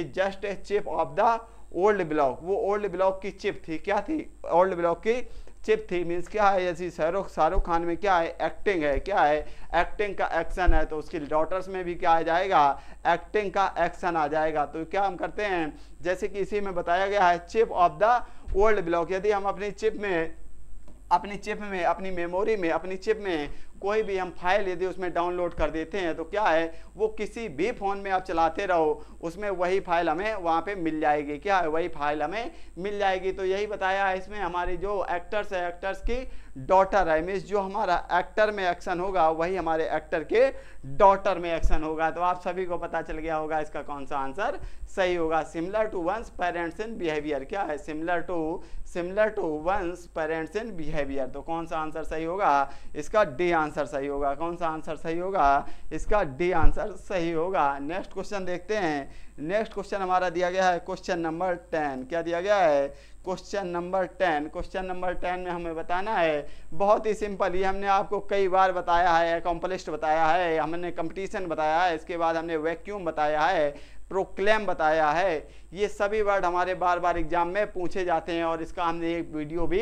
is just a chip of the old block वो ओल्ड ब्लॉक की चिप थी क्या थी ओल्ड ब्लॉक की चिप थी मीन्स क्या है जैसे शाहरुख शाहरुख खान में क्या है एक्टिंग है क्या है एक्टिंग का एक्शन है तो उसकी डॉटर्स में भी क्या आ जाएगा एक्टिंग का एक्शन आ जाएगा तो क्या हम करते हैं जैसे कि इसी में बताया गया है chip of the old block यदि हम अपनी चिप में अपनी चिप में अपनी मेमोरी में अपनी चिप में कोई भी हम फाइल यदि उसमें डाउनलोड कर देते हैं तो क्या है वो किसी भी फ़ोन में आप चलाते रहो उसमें वही फाइल हमें वहाँ पे मिल जाएगी क्या है वही फाइल हमें मिल जाएगी तो यही बताया है इसमें हमारी जो एक्टर्स है एक्टर्स की डॉटर है मीन्स जो हमारा एक्टर में एक्शन होगा वही हमारे एक्टर के डॉटर में एक्शन होगा तो आप सभी को पता चल गया होगा इसका कौन सा आंसर सही होगा similar to one's parents in behaviour क्या है similar to similar to one's parents in behaviour तो कौन सा आंसर सही होगा इसका डी आंसर आंसर सही होगा कौन सा आंसर सही होगा इसका डी आंसर सही होगा नेक्स्ट क्वेश्चन देखते हैं नेक्स्ट क्वेश्चन हमारा दिया गया है क्वेश्चन नंबर टेन क्या दिया गया है question number ten question number ten में हमें बताना है बहुत ही सिंपल ये हमने आपको कई बार बताया है कॉम्पलिस्ट बताया है हमने कंपटीशन बताया है इसके बाद हमने वैक्यूम बताया है प्रोक्लेम बताया है ये सभी वर्ड हमारे बार बार एग्जाम में पूछे जाते हैं और इसका हमने एक वीडियो भी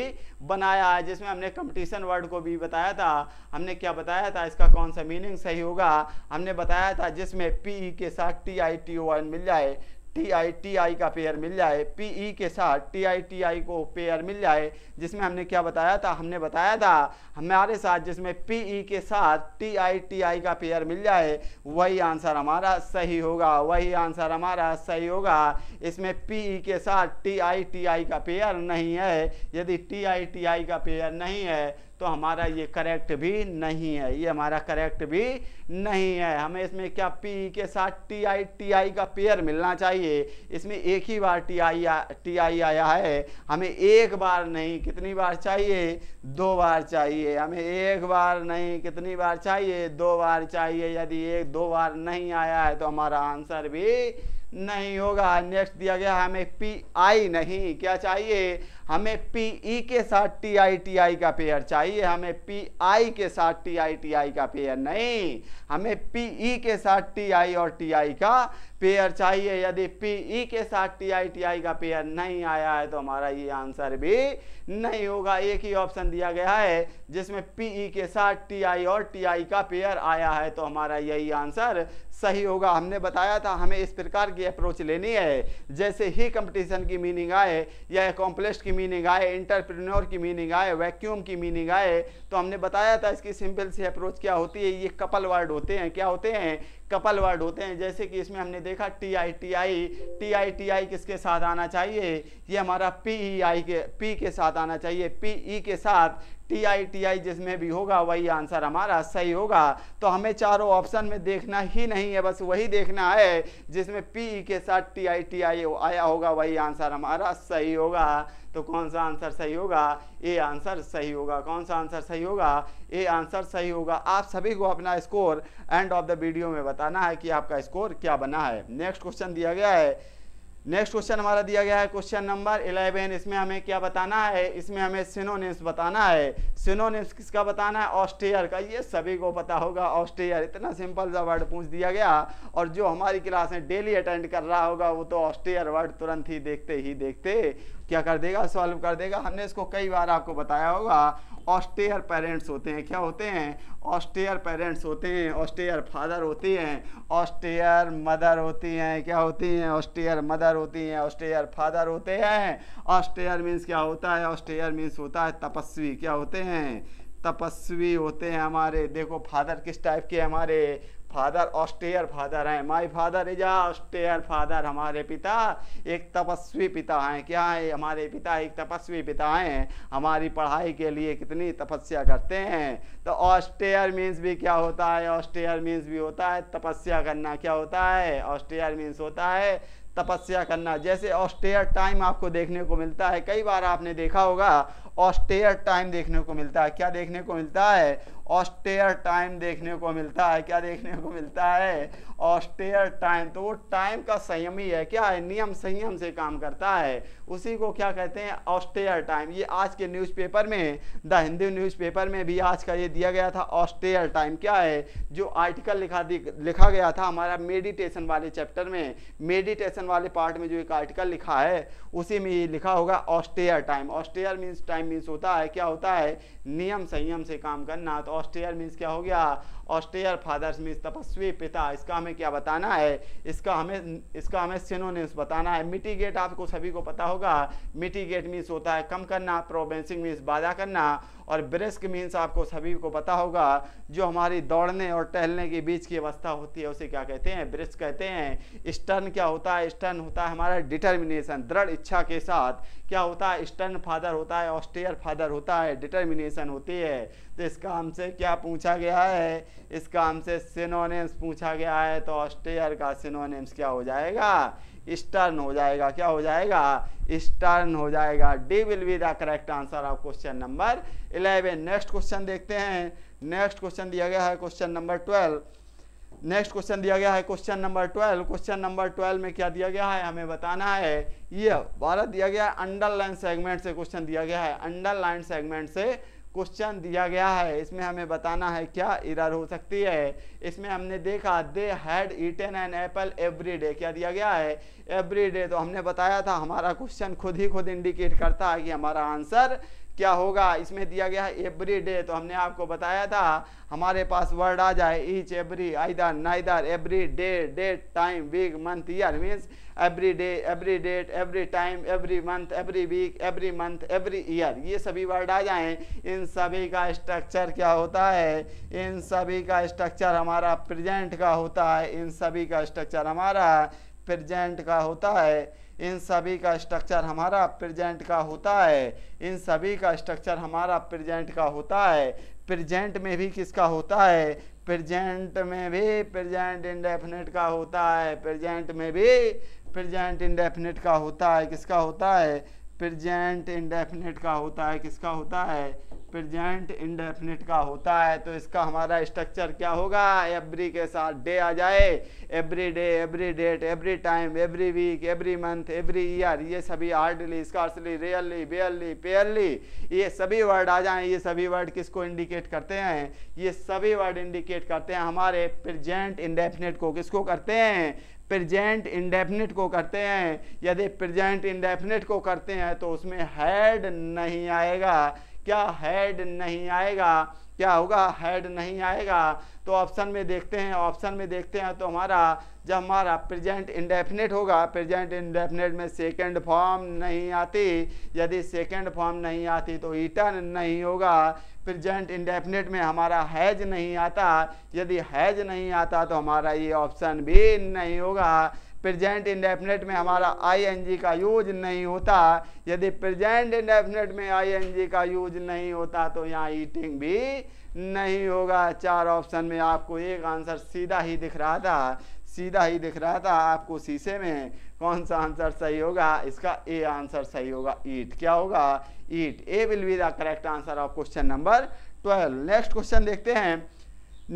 बनाया है जिसमें हमने कंपटीशन वर्ड को भी बताया था हमने क्या बताया था इसका कौन सा मीनिंग सही होगा हमने बताया था जिसमें पी e के साथ T I T O N मिल जाए टी आई टी आई का पेयर मिल जाए पी ई के साथ टी आई टी आई को पेयर मिल जाए जिसमें हमने क्या बताया था हमने बताया था हमारे साथ जिसमें पी ई के साथ टी आई टी आई का पेयर मिल जाए वही आंसर हमारा सही होगा वही आंसर हमारा सही होगा इसमें पी ई के साथ टी आई टी आई का पेयर नहीं है यदि टी आई टी आई का पेयर नहीं है तो हमारा ये करेक्ट भी नहीं है ये हमारा करेक्ट भी नहीं है हमें इसमें क्या पी के साथ टी आई टी आई का पेयर मिलना चाहिए इसमें एक ही बार टी आई टी आई आया है हमें एक बार नहीं कितनी बार चाहिए दो बार चाहिए हमें एक बार नहीं कितनी बार चाहिए दो बार चाहिए यदि एक दो बार नहीं आया है तो हमारा आंसर भी नहीं होगा नेक्स्ट दिया गया हमें पी आई नहीं क्या चाहिए हमें पी ई e के साथ टी आई टी आई का पेयर चाहिए हमें पी आई के साथ टी आई टी आई का पेयर नहीं हमें पीई e के साथ टी आई और टी आई का पेयर चाहिए यदि पी ई e के साथ टी आई टी आई का पेयर नहीं आया है तो हमारा ये आंसर भी नहीं होगा एक ही ऑप्शन दिया गया है जिसमें पी ई e के साथ टी आई और टी आई का पेयर आया है तो हमारा यही आंसर सही होगा हमने बताया था हमें इस प्रकार की अप्रोच लेनी है जैसे ही कंपटीशन की मीनिंग आए या कॉम्प्लेक्स की मीनिंग आए इंटरप्रेन्योर की मीनिंग आए वैक्यूम की मीनिंग आए तो हमने बताया था इसकी सिंपल सी अप्रोच क्या होती है ये कपल वर्ड होते हैं क्या होते हैं कपल वर्ड होते हैं जैसे कि इसमें हमने देखा T I T I T I T I किसके साथ आना चाहिए ये हमारा पी ई आई के पी के साथ आना चाहिए पी ई e के साथ टी आई टी आई जिसमें भी होगा वही आंसर हमारा सही होगा तो हमें चारों ऑप्शन में देखना ही नहीं है बस वही देखना है जिसमें पी ई e के साथ टी आई टी आई आया होगा वही आंसर हमारा सही होगा तो कौन सा आंसर सही होगा ए आंसर सही होगा कौन सा आंसर सही होगा ए आंसर सही होगा आप सभी को अपना score end of the video में बताना है कि आपका स्कोर क्या बना है नेक्स्ट क्वेश्चन दिया गया है नेक्स्ट क्वेश्चन हमारा दिया गया है क्वेश्चन नंबर इलेवन इसमें हमें क्या बताना है इसमें हमें सिनोनिम्स बताना है सिनोनिम्स किसका बताना है ऑस्ट्रेयर का ये सभी को पता होगा ऑस्ट्रेयर इतना सिंपल सा वर्ड पूछ दिया गया और जो हमारी क्लास में डेली अटेंड कर रहा होगा वो तो ऑस्ट्रेयर वर्ड तुरंत ही देखते ही देखते क्या कर देगा सॉल्व कर देगा हमने इसको कई बार आपको बताया होगा ऑस्टेयर पेरेंट्स होते हैं क्या होते हैं ऑस्टेयर पेरेंट्स होते हैं ऑस्टेयर फादर होते हैं ऑस्टेयर मदर होती हैं क्या होती हैं ऑस्टेयर मदर होती हैं ऑस्टेयर फादर होते हैं ऑस्टेयर मीन्स क्या होता है ऑस्टेयर मीन्स होता है तपस्वी क्या होते हैं तपस्वी होते हैं हमारे देखो फादर किस टाइप के हमारे फादर ऑस्टेयर फादर हैं my father is austere father हमारे पिता एक तपस्वी पिता हैं क्या है हमारे पिता एक तपस्वी पिता हैं हमारी पढ़ाई के लिए कितनी तपस्या करते हैं तो ऑस्टेयर मीन्स भी क्या होता है ऑस्टेयर मीन्स भी होता है तपस्या करना क्या होता है ऑस्टेयर मीन्स होता है तपस्या करना जैसे ऑस्टेयर टाइम आपको देखने को मिलता है कई बार आपने देखा होगा ऑस्टेयर टाइम देखने को मिलता है क्या देखने को मिलता है ऑस्टेयर टाइम देखने को मिलता है क्या देखने को मिलता है ऑस्टेयर टाइम तो वो टाइम का ही है क्या है नियम संयम से काम करता है उसी को क्या कहते हैं ऑस्टेयर टाइम ये आज के न्यूज़पेपर में द हिंदू न्यूज़पेपर में भी आज का ये दिया गया था ऑस्टेयर टाइम क्या है जो आर्टिकल लिखा लिखा गया था हमारा मेडिटेशन वाले चैप्टर में मेडिटेशन वाले पार्ट में जो एक आर्टिकल लिखा है उसी में ये लिखा होगा austere time austere means time time means होता है क्या होता है नियम संयम से काम करना तो ऑस्ट्रेयर मीन्स क्या हो गया ऑस्ट्रेयर फादर्स मीन्स तपस्वी पिता इसका हमें क्या बताना है इसका हमें इसका हमें सिनोनिम्स बताना है मिटिगेट आपको सभी को पता होगा मिटिगेट मीन्स होता है कम करना प्रोबेंसिंग मीन्स बाधा करना और ब्रिस्क मीन्स आपको सभी को पता होगा जो हमारी दौड़ने और टहलने के बीच की अवस्था होती है उसे क्या कहते हैं ब्रिस्क कहते हैं स्टर्न क्या होता है स्टर्न होता है हमारा डिटर्मिनेशन दृढ़ इच्छा के साथ क्या होता है स्टर्न फादर होता है ऑस्ट्रेयर फादर होता है डिटर्मिनेशन होती है तो इसका हमसे क्या पूछा गया है इसका हमसे सिनोनेम्स पूछा गया है तो ऑस्टेयर का सिनोनेम्स क्या हो जाएगा स्टर्न हो जाएगा क्या हो जाएगा स्टर्न हो जाएगा D will be the correct answer of question number eleven next question देखते हैं नेक्स्ट क्वेश्चन दिया गया है question number twelve next question दिया गया है question number twelve question number twelve में क्या दिया गया है हमें बताना है ये भारत दिया गया है अंडरलाइन सेगमेंट से क्वेश्चन दिया गया है अंडरलाइन सेगमेंट से क्वेश्चन दिया गया है इसमें हमें बताना है क्या इरर हो सकती है इसमें हमने देखा they had eaten an apple every day क्या दिया गया है एवरी डे तो हमने बताया था हमारा क्वेश्चन खुद ही खुद इंडिकेट करता है कि हमारा आंसर क्या होगा इसमें दिया गया है एवरी डे तो हमने आपको बताया था हमारे पास वर्ड आ जाए each every either neither every day date time week month year means every day every date every time every month every week every month every year ये सभी वर्ड आ जाएं इन सभी का स्ट्रक्चर क्या होता है इन सभी का स्ट्रक्चर हमारा प्रेजेंट का होता है इन सभी का स्ट्रक्चर हमारा प्रेजेंट का होता है इन सभी का स्ट्रक्चर हमारा प्रेजेंट का होता है इन सभी का स्ट्रक्चर हमारा प्रेजेंट का होता है प्रेजेंट में भी किसका होता है प्रेजेंट में भी प्रेजेंट इंडेफिनेट का होता है प्रेजेंट में भी प्रेजेंट इंडेफिनेट का होता है किसका होता है प्रेजेंट इंडेफिनेट का होता है किसका होता है प्रेजेंट इंडेफिनिट का होता है तो इसका हमारा स्ट्रक्चर क्या होगा एवरी के साथ डे आ जाए every day every date every time every week every month every year ये सभी हार्डली स्कॉसली रियली बेयरली पेयरली ये सभी वर्ड आ जाएं ये सभी वर्ड किसको इंडिकेट करते हैं ये सभी वर्ड इंडिकेट करते हैं हमारे प्रजेंट इंडेफिनिट को किसको करते हैं प्रजेंट इंडेफिनिट को करते हैं यदि प्रजेंट इंडेफिनिट को करते हैं तो उसमें हैड नहीं आएगा क्या हेड नहीं आएगा क्या होगा हेड नहीं आएगा तो ऑप्शन में देखते हैं ऑप्शन में देखते हैं तो हमारा जब हमारा प्रेजेंट इंडेफिनेट होगा प्रेजेंट इंडेफिनेट में सेकंड फॉर्म नहीं आती यदि सेकंड फॉर्म नहीं आती तो ईटन नहीं होगा प्रेजेंट इंडेफिनेट में हमारा हैज नहीं आता यदि हैज नहीं आता तो हमारा ये ऑप्शन भी नहीं होगा प्रेजेंट इंडेफिनेट में हमारा आई का यूज नहीं होता यदि प्रेजेंट इंडेफिनेट में आई का यूज नहीं होता तो यहाँ ईटिंग भी नहीं होगा चार ऑप्शन में आपको एक आंसर सीधा ही दिख रहा था सीधा ही दिख रहा था आपको शीशे में कौन सा आंसर सही होगा इसका ए आंसर सही होगा ईट क्या होगा eat A will be the correct answer of question number twelve next question देखते हैं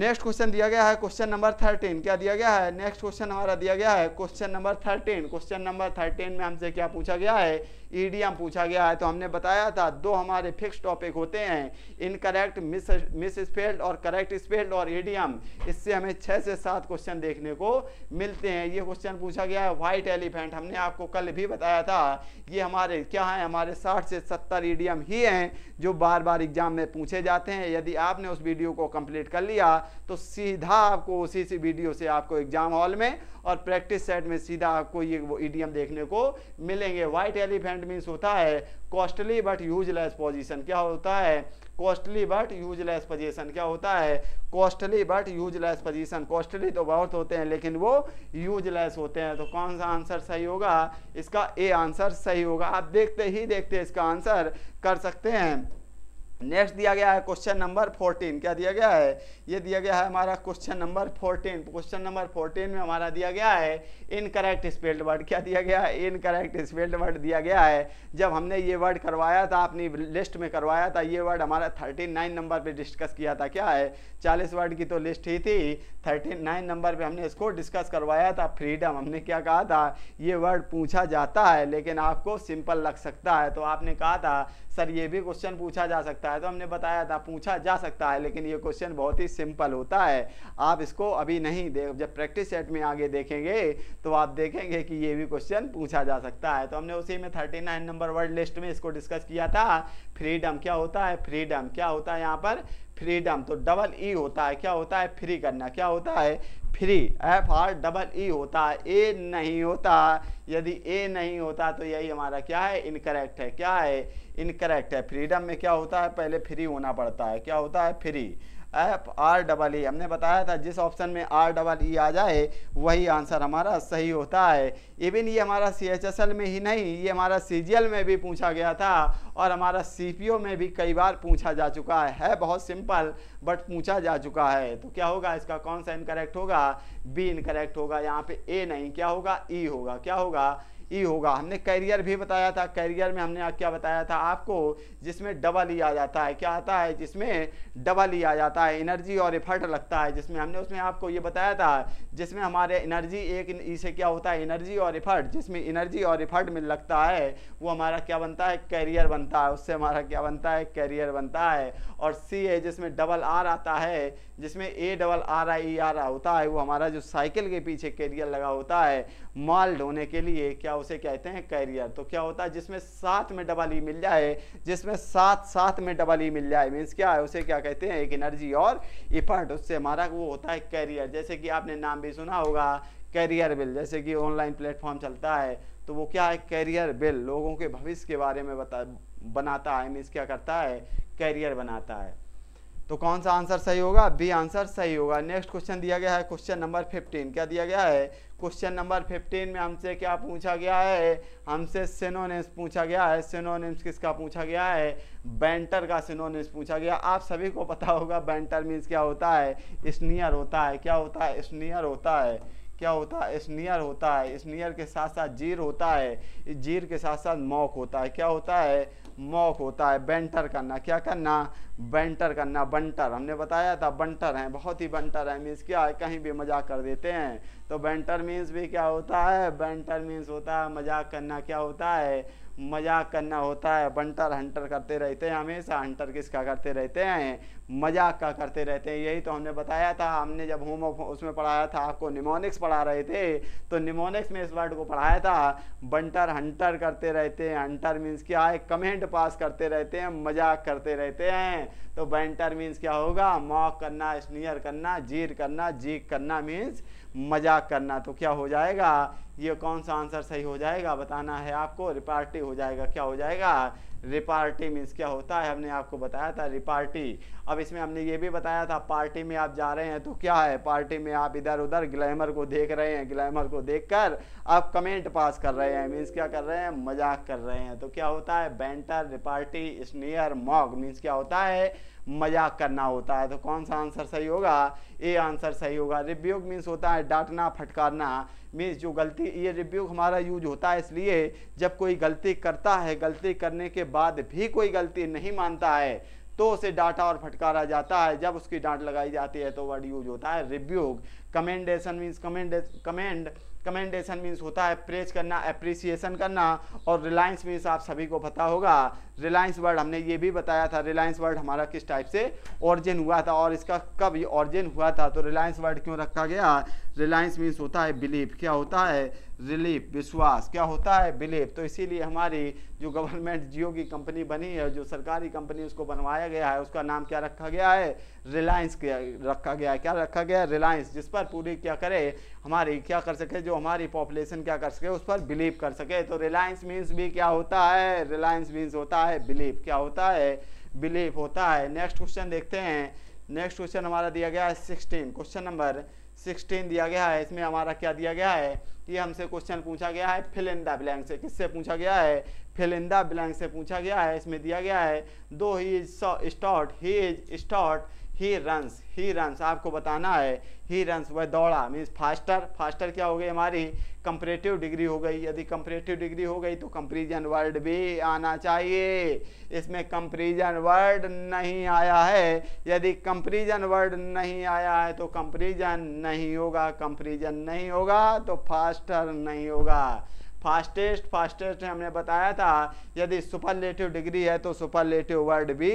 नेक्स्ट क्वेश्चन दिया गया है क्वेश्चन नंबर थर्टीन क्या दिया गया है नेक्स्ट क्वेश्चन हमारा दिया गया है question number thirteen question number thirteen में हमसे क्या पूछा गया है ईडीएम पूछा गया है तो हमने बताया था दो हमारे फिक्स टॉपिक होते हैं इनकरेक्ट मिस मिस स्पेल्ड और करेक्ट स्पेल्ड और ईडीएम इससे हमें छः से सात क्वेश्चन देखने को मिलते हैं ये क्वेश्चन पूछा गया है व्हाइट एलिफेंट हमने आपको कल भी बताया था ये हमारे क्या है हमारे साठ से सत्तर ईडीएम ही हैं जो बार बार एग्जाम में पूछे जाते हैं यदि आपने उस वीडियो को कंप्लीट कर लिया तो सीधा आपको उसी सी वीडियो से आपको एग्जाम हॉल में और प्रैक्टिस सेट में सीधा आपको ये वो ईडीएम देखने को मिलेंगे व्हाइट एलिफेंट एंड मीन्स होता है कॉस्टली बट यूजलेस पोजिशन क्या होता है कॉस्टली बट यूजलेस पोजिशन क्या होता है costly but useless position costly तो बहुत होते हैं लेकिन वो यूजलेस होते हैं तो कौन सा आंसर सही होगा इसका ए आंसर सही होगा आप देखते ही देखते इसका आंसर कर सकते हैं नेक्स्ट दिया गया है क्वेश्चन नंबर फोर्टीन क्या दिया गया है ये दिया गया है हमारा question number fourteen question number fourteen में हमारा दिया गया है इनकरेक्ट स्पेल्ड वर्ड क्या दिया गया है इनकरेक्ट स्पेल्ड वर्ड दिया गया है जब हमने ये वर्ड करवाया था अपनी लिस्ट में करवाया था ये वर्ड हमारा थर्टी नाइन नंबर पर डिस्कस किया था क्या है चालीस वर्ड की तो लिस्ट ही थी थर्टी नाइन नंबर पर हमने इसको डिस्कस करवाया था फ्रीडम हमने क्या कहा था ये वर्ड पूछा जाता है लेकिन आपको सिंपल लग सकता है तो आपने कहा था सर ये भी क्वेश्चन पूछा जा सकता है तो हमने बताया था पूछा जा सकता है लेकिन ये क्वेश्चन बहुत ही सिंपल होता है आप इसको अभी नहीं देख जब प्रैक्टिस सेट में आगे देखेंगे तो आप देखेंगे कि ये भी क्वेश्चन पूछा जा सकता है तो हमने उसी में thirty nine number word list में इसको डिस्कस किया था फ्रीडम क्या होता है फ्रीडम क्या होता है यहाँ पर फ्रीडम तो डबल ई e होता है क्या होता है फ्री करना क्या होता है free F R double E होता ए नहीं होता यदि ए नहीं होता तो यही हमारा क्या है इनकरेक्ट है क्या है इनकरेक्ट है फ्रीडम में क्या होता है पहले फ्री होना पड़ता है क्या होता है free F R double E हमने बताया था जिस ऑप्शन में आर डबल ई आ जाए वही आंसर हमारा सही होता है इवन ये हमारा सी एच एस एल में ही नहीं ये हमारा सी जी एल में भी पूछा गया था और हमारा सी पी ओ में भी कई बार पूछा जा चुका है, है बहुत सिंपल बट पूछा जा चुका है तो क्या होगा इसका कौन सा इनकरेक्ट होगा बी इनकरेक्ट होगा यहाँ पे ए नहीं क्या होगा ई e होगा क्या होगा ई होगा हमने कैरियर भी बताया था कैरियर में हमने क्या बताया था आपको जिसमें डबल ई e आ जाता है क्या आता है जिसमें डबल ई e आ जाता है एनर्जी और एफर्ट लगता है जिसमें हमने उसमें आपको ये बताया था जिसमें हमारे एनर्जी एक ई e से क्या होता है एनर्जी और एफर्ट जिसमें एनर्जी और एफर्ट में लगता है वो हमारा क्या बनता है कैरियर बनता है उससे हमारा क्या बनता है कैरियर बनता है और सी है जिसमें डबल आर आता है जिसमें A double R I R होता है वो हमारा जो साइकिल के पीछे कैरियर लगा होता है माल होने के लिए क्या उसे कहते हैं कैरियर तो क्या होता है जिसमें साथ में डबल ई e मिल जाए जिसमें साथ साथ में डबल ई e मिल जाए मीन्स क्या है उसे क्या कहते हैं एक एनर्जी और इफर्ट उससे हमारा वो होता है कैरियर जैसे कि आपने नाम भी सुना होगा कैरियर बिल जैसे कि ऑनलाइन प्लेटफॉर्म चलता है तो वो क्या है कैरियर बिल लोगों के भविष्य के बारे में बता बनाता है मीन्स क्या करता है कैरियर बनाता है तो कौन सा आंसर सही होगा बी आंसर सही होगा नेक्स्ट क्वेश्चन दिया गया है क्वेश्चन नंबर 15 क्या दिया गया है क्वेश्चन नंबर 15 में हमसे क्या पूछा गया है हमसे सिनोनिम्स पूछा गया है सिनोनिम्स किसका पूछा गया है बैंटर का सिनोनिम्स पूछा गया आप सभी को पता होगा बैंटर मीन्स क्या होता है स्नियर होता है क्या होता है स्नियर होता है क्या होता है स्नियर होता है स्नियर के साथ साथ जीर होता है जीर के साथ साथ मौक होता है क्या होता है मौक होता है बेंटर करना क्या करना बेंटर करना बंटर हमने बताया था बंटर हैं बहुत ही बंटर है मीन्स क्या है कहीं भी मजाक कर देते हैं तो बेंटर मीन्स भी क्या होता है बेंटर मीन्स होता है मजाक करना क्या होता है मजाक करना होता है बंटर हंटर करते रहते हैं हमेशा हंटर किसका करते रहते हैं मजाक का करते रहते हैं यही तो हमने बताया था हमने जब होम उसमें पढ़ाया था आपको निमोनिक्स पढ़ा रहे थे तो निमोनिक्स में इस वर्ड को पढ़ाया था बंटर हंटर करते रहते हैं हंटर मीन्स क्या है कमेंट पास करते रहते हैं मजाक करते रहते हैं तो बंटर मीन्स क्या होगा मॉक करना स्नियर करना जीर करना जीक करना मीन्स मजाक करना तो क्या हो जाएगा ये कौन सा आंसर सही हो जाएगा बताना है आपको रिपार्टी हो जाएगा क्या हो जाएगा रिपार्टी मीन्स क्या होता है हमने आपको बताया था रिपार्टी अब इसमें हमने ये भी बताया था पार्टी में आप जा रहे हैं तो क्या है पार्टी में आप इधर उधर ग्लैमर को देख रहे हैं ग्लैमर को देखकर आप कमेंट पास कर रहे हैं मीन्स क्या कर रहे हैं मजाक कर रहे हैं तो क्या होता है banter repartee sneer mock means क्या होता है मजाक करना होता है तो कौन सा आंसर सही होगा ए आंसर सही होगा रिव्योग मीन्स होता है डांटना फटकारना मीन्स जो गलती ये रिब्यूक हमारा यूज होता है इसलिए जब कोई गलती करता है गलती करने के बाद भी कोई गलती नहीं मानता है तो उसे डांटा और फटकारा जाता है जब उसकी डांट लगाई जाती है तो वर्ड यूज होता है rebuke commendation means commend commend commendation means होता है प्रेज करना अप्रिसिएशन करना और रिलायंस मीन्स आप सभी को पता होगा रिलायंस वर्ड हमने ये भी बताया था रिलायंस वर्ड हमारा किस टाइप से ऑरिजिन हुआ था और इसका कब ऑरिजिन हुआ था तो रिलायंस वर्ड क्यों रखा गया रिलायंस मीन्स होता है बिलीफ क्या होता है रिलीफ विश्वास क्या होता है बिलीफ तो इसीलिए हमारी जो गवर्नमेंट जियो की कंपनी बनी है जो सरकारी कंपनी उसको बनवाया गया है उसका नाम क्या रखा गया है रिलायंस रखा गया है क्या रखा गया है रिलायंस जिस पर पूरी क्या करे हमारी क्या कर सके जो हमारी पॉपुलेशन क्या कर सके उस पर बिलीव कर सके तो रिलायंस मीन्स भी क्या होता है रिलायंस मीन्स होता है होता है बिलीव क्या होता है बिलीव होता है नेक्स्ट क्वेश्चन देखते हैं नेक्स्ट क्वेश्चन हमारा दिया गया है सिक्सटीन क्वेश्चन नंबर सिक्सटीन दिया गया है इसमें हमारा क्या दिया गया है ये हमसे क्वेश्चन पूछा गया है फिलिंदा ब्लैंक से किससे पूछा गया है फिलिंदा ब्लैंक से पूछा गया है इसमें दिया गया है though he is stout he is stout he runs he runs आपको बताना है ही रन्स वह दौड़ा मीन्स फास्टर फास्टर क्या हो गई हमारी कंपरेटिव डिग्री हो गई यदि कंपरेटिव डिग्री हो गई तो कंपेरिजन वर्ड भी आना चाहिए इसमें कंपेरिजन वर्ड नहीं आया है यदि कंपेरिजन वर्ड नहीं आया है तो कंपेरिजन नहीं होगा कंपेरिजन नहीं होगा तो फास्टर नहीं होगा फास्टेस्ट फास्टेस्ट हमने बताया था यदि सुपरलेटिव डिग्री है तो सुपरलेटिव वर्ड भी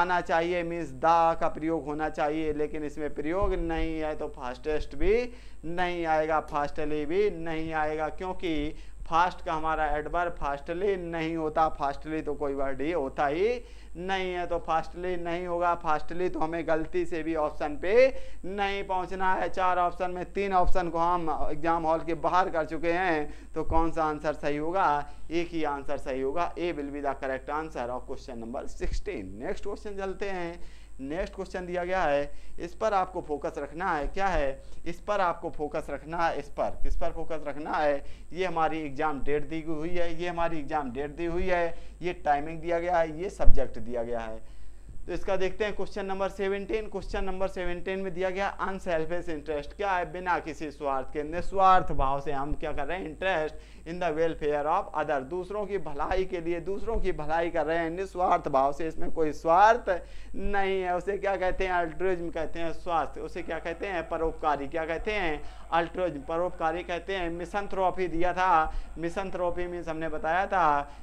आना चाहिए मीन्स द का प्रयोग होना चाहिए लेकिन इसमें प्रयोग नहीं है तो फास्टेस्ट भी नहीं आएगा फास्टली भी नहीं आएगा क्योंकि फास्ट का हमारा एडवर्ब फास्टली नहीं होता फास्टली तो कोई वर्ड ही होता ही नहीं है तो फास्टली नहीं होगा फास्टली तो हमें गलती से भी ऑप्शन पे नहीं पहुंचना है चार ऑप्शन में तीन ऑप्शन को हम एग्जाम हॉल के बाहर कर चुके हैं तो कौन सा आंसर सही होगा एक ही आंसर सही होगा A will be the correct answer of question number sixteen next question चलते हैं नेक्स्ट क्वेश्चन दिया गया है इस पर आपको फोकस रखना है क्या है इस पर आपको फोकस रखना है इस पर किस पर फोकस रखना है ये हमारी एग्ज़ाम डेट दी हुई है ये हमारी एग्ज़ाम डेट दी हुई है ये टाइमिंग दिया गया है ये सब्जेक्ट दिया गया है तो इसका देखते हैं क्वेश्चन नंबर 17 क्वेश्चन नंबर 17 में दिया गया अनसेल्फिश इंटरेस्ट क्या है बिना किसी स्वार्थ के निस्वार्थ भाव से हम क्या कर रहे हैं interest in the welfare of other दूसरों की भलाई के लिए दूसरों की भलाई कर रहे हैं निस्वार्थ भाव से इसमें कोई स्वार्थ नहीं है उसे क्या कहते हैं अल्ट्रोज्म कहते हैं स्वास्थ्य उसे क्या कहते हैं परोपकारी क्या कहते हैं अल्ट्रोज्म परोपकारी कहते हैं थ्रोपी दिया था थ्रोपी मीन्स हमने बताया था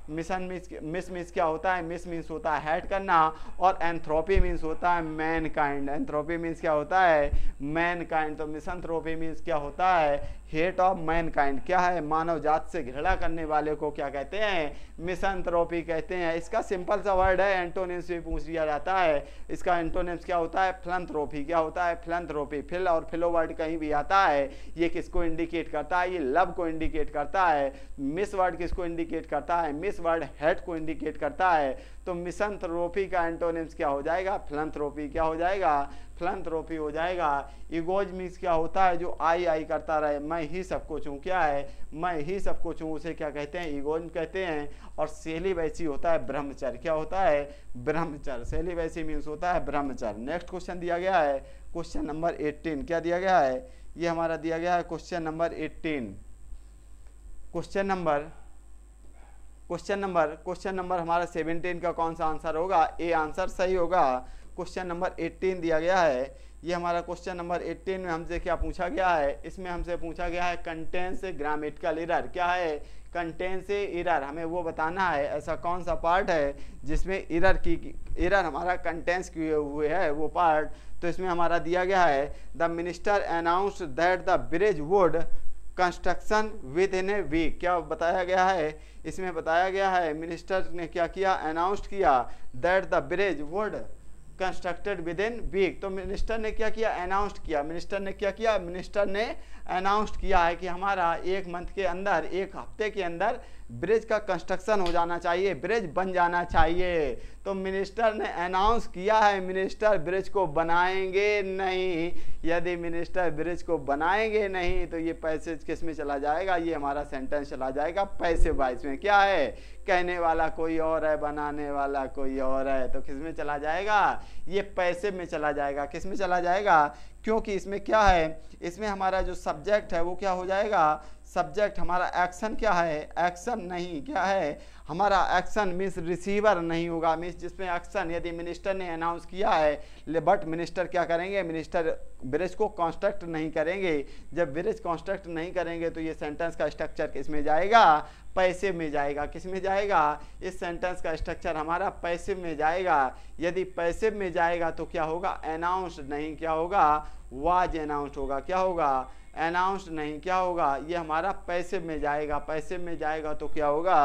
मिशन मिस मिस मिस क्या होता है मिस मीन्स होता है हेड करना और एंथ्रोपी मीन्स होता है मैन काइंड एंथ्रोपी मीन्स क्या होता है मैन काइंड तो मिसंथ्रोपी मीन्स क्या होता है हेट ऑफ मैनकाइंड क्या है मानव जात से घृणा करने वाले को क्या कहते हैं मिसंथ्रोपी कहते हैं इसका सिंपल सा वर्ड है एंटोनिम्स भी पूछ लिया जाता है इसका एंटोनिम्स क्या होता है फ्लंथ्रोपी क्या होता है फ्लंथ्रोपी फिल और फिलो वर्ड कहीं भी आता है ये किसको इंडिकेट करता है ये लव को इंडिकेट करता है मिस वर्ड किसको इंडिकेट करता है मिस वर्ड हेट को इंडिकेट करता है तो मिसंथ्रोपी का एंटोनिम्स क्या हो जाएगा फ्लंथ्रोपी क्या हो जाएगा फिलंथ्रोपी हो जाएगा इगोज मीन्स क्या होता है जो आई आई करता रहे मैं ही सब कुछ हूँ क्या है मैं ही सब कुछ हूँ उसे क्या कहते हैं इगोज कहते हैं और सेली वैसी होता है ब्रह्मचर क्या होता है ब्रह्मचर सेली वैसी मीन्स होता है ब्रह्मचर नेक्स्ट क्वेश्चन दिया गया है क्वेश्चन नंबर एट्टीन क्या दिया गया है ये हमारा दिया गया है question number eighteen question number question number question number हमारा सेवनटीन का कौन सा आंसर होगा ए आंसर सही होगा क्वेश्चन नंबर 18 दिया गया है ये हमारा क्वेश्चन नंबर 18 में हमसे क्या पूछा गया है इसमें हमसे पूछा गया है कंटेंस ग्रामेटिकल इरर क्या है कंटेंस इरर हमें वो बताना है ऐसा कौन सा पार्ट है जिसमें इरर की इरर हमारा कंटेंस किए हुए है वो पार्ट तो इसमें हमारा दिया गया है the minister announce that the bridge would construction within a week क्या बताया गया है इसमें बताया गया है मिनिस्टर ने क्या किया अनाउंस किया that the bridge would constructed within week तो मिनिस्टर ने क्या किया अनाउंस किया मिनिस्टर ने क्या किया मिनिस्टर ने अनाउंस किया है कि हमारा एक मंथ के अंदर एक हफ्ते के अंदर ब्रिज का कंस्ट्रक्शन हो जाना चाहिए ब्रिज बन जाना चाहिए तो मिनिस्टर ने अनाउंस किया है मिनिस्टर ब्रिज को बनाएंगे नहीं यदि मिनिस्टर ब्रिज को बनाएंगे नहीं तो ये पैसे किस में चला जाएगा ये हमारा सेंटेंस चला जाएगा पैसे बाइस में क्या है कहने वाला कोई और है बनाने वाला कोई और है तो किस में चला जाएगा ये पैसे में चला जाएगा किस में चला जाएगा क्योंकि इसमें क्या है इसमें हमारा जो सब्जेक्ट है वो क्या हो जाएगा सब्जेक्ट हमारा एक्शन क्या है एक्शन नहीं क्या है हमारा एक्शन मीन्स रिसीवर नहीं होगा मीन्स जिसमें एक्शन यदि मिनिस्टर ने अनाउंस किया है बट मिनिस्टर क्या करेंगे मिनिस्टर ब्रिज को कॉन्स्ट्रक्ट नहीं करेंगे जब ब्रिज कॉन्स्ट्रक्ट नहीं करेंगे तो ये सेंटेंस का स्ट्रक्चर किस में जाएगा पैसे में जाएगा किस में जाएगा इस सेंटेंस का स्ट्रक्चर हमारा पैसे में जाएगा यदि पैसे में जाएगा तो क्या होगा अनाउंस नहीं क्या होगा वाज अनाउंस होगा क्या होगा अनाउंस नहीं क्या होगा ये हमारा पैसे में जाएगा पैसे में जाएगा तो क्या होगा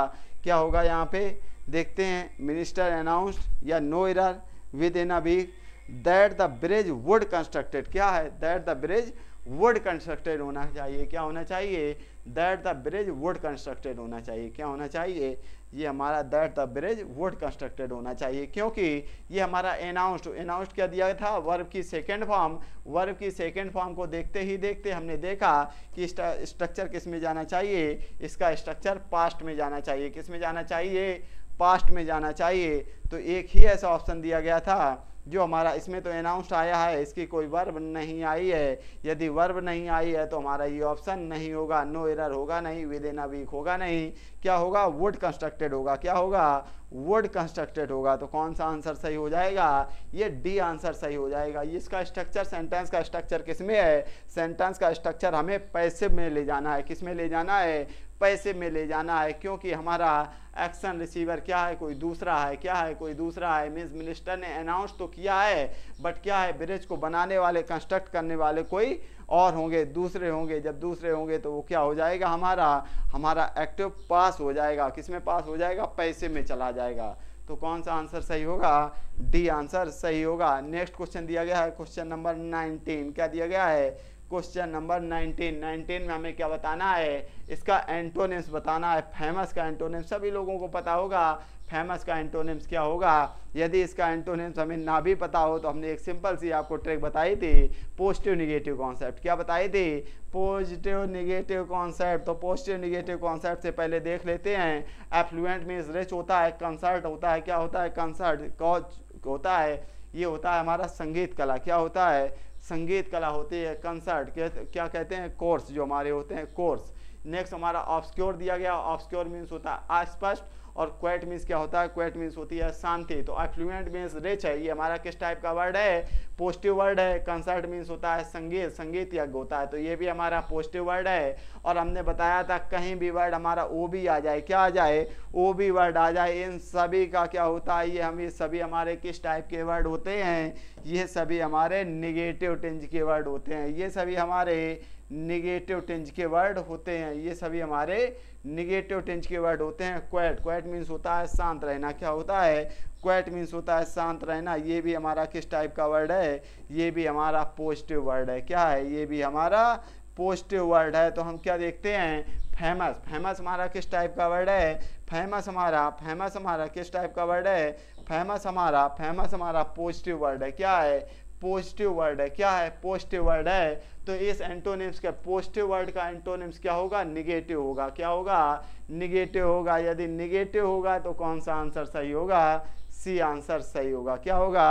क्या होगा यहाँ पे देखते हैं मिनिस्टर अनाउंस या no error within a week that the bridge would constructed क्या है that the bridge would constructed होना चाहिए क्या होना चाहिए that the bridge would constructed होना चाहिए क्या होना चाहिए ये हमारा that the bridge would constructed होना चाहिए क्योंकि ये हमारा अनाउंस्ड अनाउंस्ड क्या दिया था वर्ब की सेकेंड फॉर्म वर्ब की सेकेंड फॉर्म को देखते ही देखते हमने देखा कि स्ट्रक्चर किस में जाना चाहिए इसका स्ट्रक्चर पास्ट में जाना चाहिए किस में जाना चाहिए पास्ट में जाना चाहिए तो एक ही ऐसा ऑप्शन दिया गया था जो हमारा इसमें तो अनाउंस्ड आया है इसकी कोई वर्ब नहीं आई है यदि वर्ब नहीं आई है तो हमारा ये ऑप्शन नहीं होगा नो एरर होगा नहीं विद इन अ वीक होगा नहीं क्या होगा वुड कंस्ट्रक्टेड होगा क्या होगा वुड कंस्ट्रक्टेड होगा तो कौन सा आंसर सही हो जाएगा ये डी आंसर सही हो जाएगा ये इसका स्ट्रक्चर सेंटेंस का स्ट्रक्चर किस में है सेंटेंस का स्ट्रक्चर हमें पैसे में ले जाना है किस में ले जाना है पैसे में ले जाना है क्योंकि हमारा एक्शन रिसीवर क्या है कोई दूसरा है क्या है कोई दूसरा है मीन्स मिनिस्टर ने अनाउंस तो किया है बट क्या है ब्रिज को बनाने वाले कंस्ट्रक्ट करने वाले कोई और होंगे दूसरे होंगे जब दूसरे होंगे तो वो क्या हो जाएगा हमारा हमारा एक्टिव पास हो जाएगा किस में पास हो जाएगा पैसे में चला जाएगा तो कौन सा आंसर सही होगा डी आंसर सही होगा नेक्स्ट क्वेश्चन दिया गया है क्वेश्चन नंबर नाइनटीन क्या दिया गया है क्वेश्चन नंबर 19 19 में हमें क्या बताना है इसका एंटोनिम्स बताना है फेमस का एंटोनिम्स सभी लोगों को पता होगा फेमस का एंटोनिम्स क्या होगा यदि इसका एंटोनिम्स हमें ना भी पता हो तो हमने एक सिंपल सी आपको ट्रिक बताई थी पॉजिटिव निगेटिव कॉन्सेप्ट क्या बताई थी पॉजिटिव निगेटिव कॉन्सेप्ट तो पॉजिटिव निगेटिव कॉन्सेप्ट से पहले देख लेते हैं एफ्लुएंट मीन्स रिच होता है कंसर्ट होता है क्या होता है कंसर्ट होता है ये होता है हमारा संगीत कला क्या होता है संगीत कला होती है कंसर्ट क्या कहते हैं कोर्स जो हमारे होते हैं कोर्स नेक्स्ट हमारा ऑफ्सक्योर दिया गया ऑफ्सक्योर मीन्स होता है अस्पष्ट और क्वेट मीन्स क्या होता है क्वेट मीन्स होती है शांति तो एफ्लुएंट मीन्स रिच है ये हमारा किस टाइप का वर्ड है पॉजिटिव वर्ड है कंसर्ट मीन्स होता है संगीत संगीत यज्ञ होता है तो ये भी हमारा पॉजिटिव वर्ड है और हमने बताया था कहीं भी वर्ड हमारा ओ भी आ जाए क्या आ जाए ओ भी वर्ड आ जाए इन सभी का क्या होता है ये हम ये सभी हमारे किस टाइप के वर्ड होते हैं ये सभी हमारे निगेटिव टेंज के वर्ड होते हैं ये सभी हमारे निगेटिव टेंज के वर्ड होते हैं ये सभी हमारे निगेटिव टेंज के वर्ड होते हैं क्वैट क्वैट मीन्स होता है शांत रहना क्या होता है क्वैट मीन्स होता है शांत रहना ये भी हमारा किस टाइप का वर्ड है ये भी हमारा पॉजिटिव वर्ड है क्या है ये भी हमारा पॉजिटिव वर्ड है तो हम क्या देखते हैं फेमस फेमस हमारा किस टाइप का वर्ड है फेमस हमारा फेमस हमारा किस टाइप का वर्ड है फेमस हमारा फेमस हमारा पॉजिटिव वर्ड है क्या है पॉजिटिव वर्ड है क्या है पॉजिटिव वर्ड है तो इस एंटोनिम्स के पॉजिटिव वर्ड का एंटोनिम्स क्या होगा निगेटिव होगा क्या होगा निगेटिव होगा यदि निगेटिव होगा तो कौन सा आंसर सही होगा सी आंसर सही होगा क्या होगा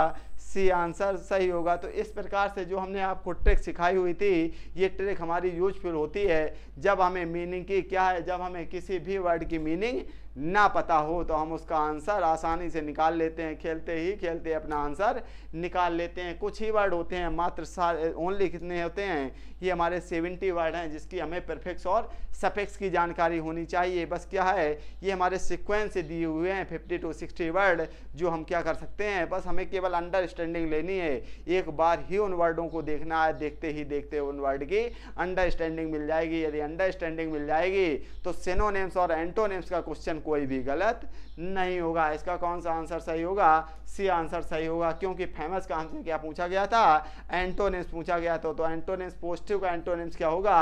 सी आंसर सही होगा तो इस प्रकार से जो हमने आपको ट्रिक सिखाई हुई थी ये ट्रिक हमारी यूजफुल होती है जब हमें मीनिंग की क्या है जब हमें किसी भी वर्ड की मीनिंग ना पता हो तो हम उसका आंसर आसानी से निकाल लेते हैं खेलते ही खेलते अपना आंसर निकाल लेते हैं कुछ ही वर्ड होते हैं मात्र सारे ओनली कितने होते हैं ये हमारे सेवेंटी वर्ड हैं जिसकी हमें परफेक्स और सफेक्स की जानकारी होनी चाहिए बस क्या है ये हमारे सिक्वेंस से दिए हुए हैं फिफ्टी टू सिक्सटी वर्ड जो हम क्या कर सकते हैं बस हमें केवल अंडरस्टैंडिंग लेनी है एक बार ही उन वर्डों को देखना है देखते ही देखते उन वर्ड की अंडरस्टैंडिंग मिल जाएगी यदि अंडरस्टैंडिंग मिल जाएगी तो सेनोनेम्स और एंटोनेम्स का क्वेश्चन कोई भी गलत नहीं होगा इसका कौन सा आंसर सही होगा सी आंसर सही होगा क्योंकि फेमस का आंसर क्या पूछा गया था एंटोनिम्स पूछा गया था तो एंटोनिम्स पॉजिटिव का एंटोनिम्स क्या होगा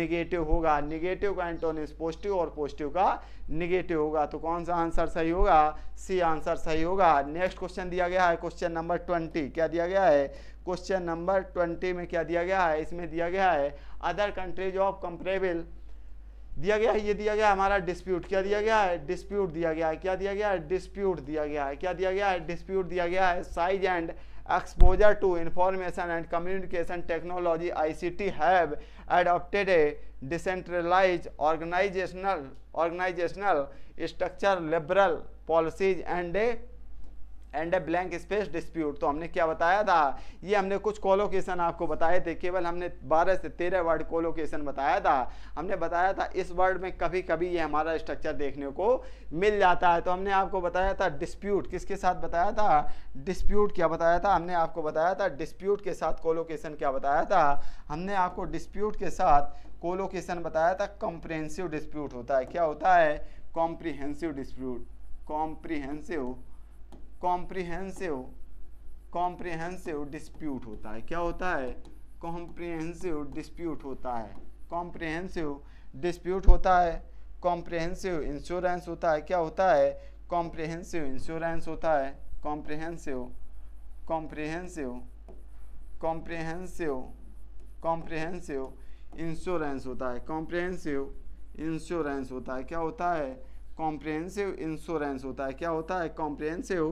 निगेटिव होगा निगेटिव का एंटोनिम्स पॉजिटिव और पॉजिटिव का निगेटिव होगा तो कौन सा आंसर सही होगा सी आंसर सही होगा नेक्स्ट क्वेश्चन दिया गया है क्वेश्चन नंबर ट्वेंटी क्या दिया गया है क्वेश्चन नंबर ट्वेंटी में क्या दिया गया है इसमें दिया गया है अदर कंट्रीज ऑफ कंपेरेबल दिया गया है ये दिया गया है हमारा डिस्प्यूट क्या दिया गया है डिस्प्यूट दिया गया है क्या दिया गया है डिस्प्यूट दिया गया है क्या दिया गया है डिस्प्यूट दिया गया है size and exposure to information and communication technology ICT have adopted a decentralize organizational organizational structure liberal policies and a and a blank space dispute तो हमने क्या बताया था ये हमने कुछ कोलोकेशन आपको बताए थे केवल हमने 12 से 13 वर्ड कोलोकेशन बताया था हमने बताया था इस वर्ड में कभी कभी ये हमारा स्ट्रक्चर देखने को मिल जाता है तो हमने आपको बताया था डिस्प्यूट किसके साथ बताया था डिस्प्यूट क्या बताया था हमने आपको बताया था डिस्प्यूट के साथ कोलोकेशन क्या बताया था हमने आपको डिस्प्यूट के साथ कोलोकेशन बताया था कॉम्प्रिहेंसिव डिस्प्यूट होता है क्या होता है comprehensive dispute comprehensive comprehensive comprehensive dispute होता है क्या होता है कॉम्प्रिहेंसिव डिस्प्यूट होता है कॉम्प्रिहेंसिव डिस्प्यूट होता है कॉम्प्रिहेंसिव इंश्योरेंस होता है क्या होता है कॉम्प्रिहेंसिव इंश्योरेंस होता है comprehensive comprehensive comprehensive comprehensive insurance होता है कॉम्प्रिहेंसिव इंश्योरेंस होता है क्या होता है कॉम्प्रिहेंसिव इंश्योरेंस होता है क्या होता है कॉम्प्रिहेंसिव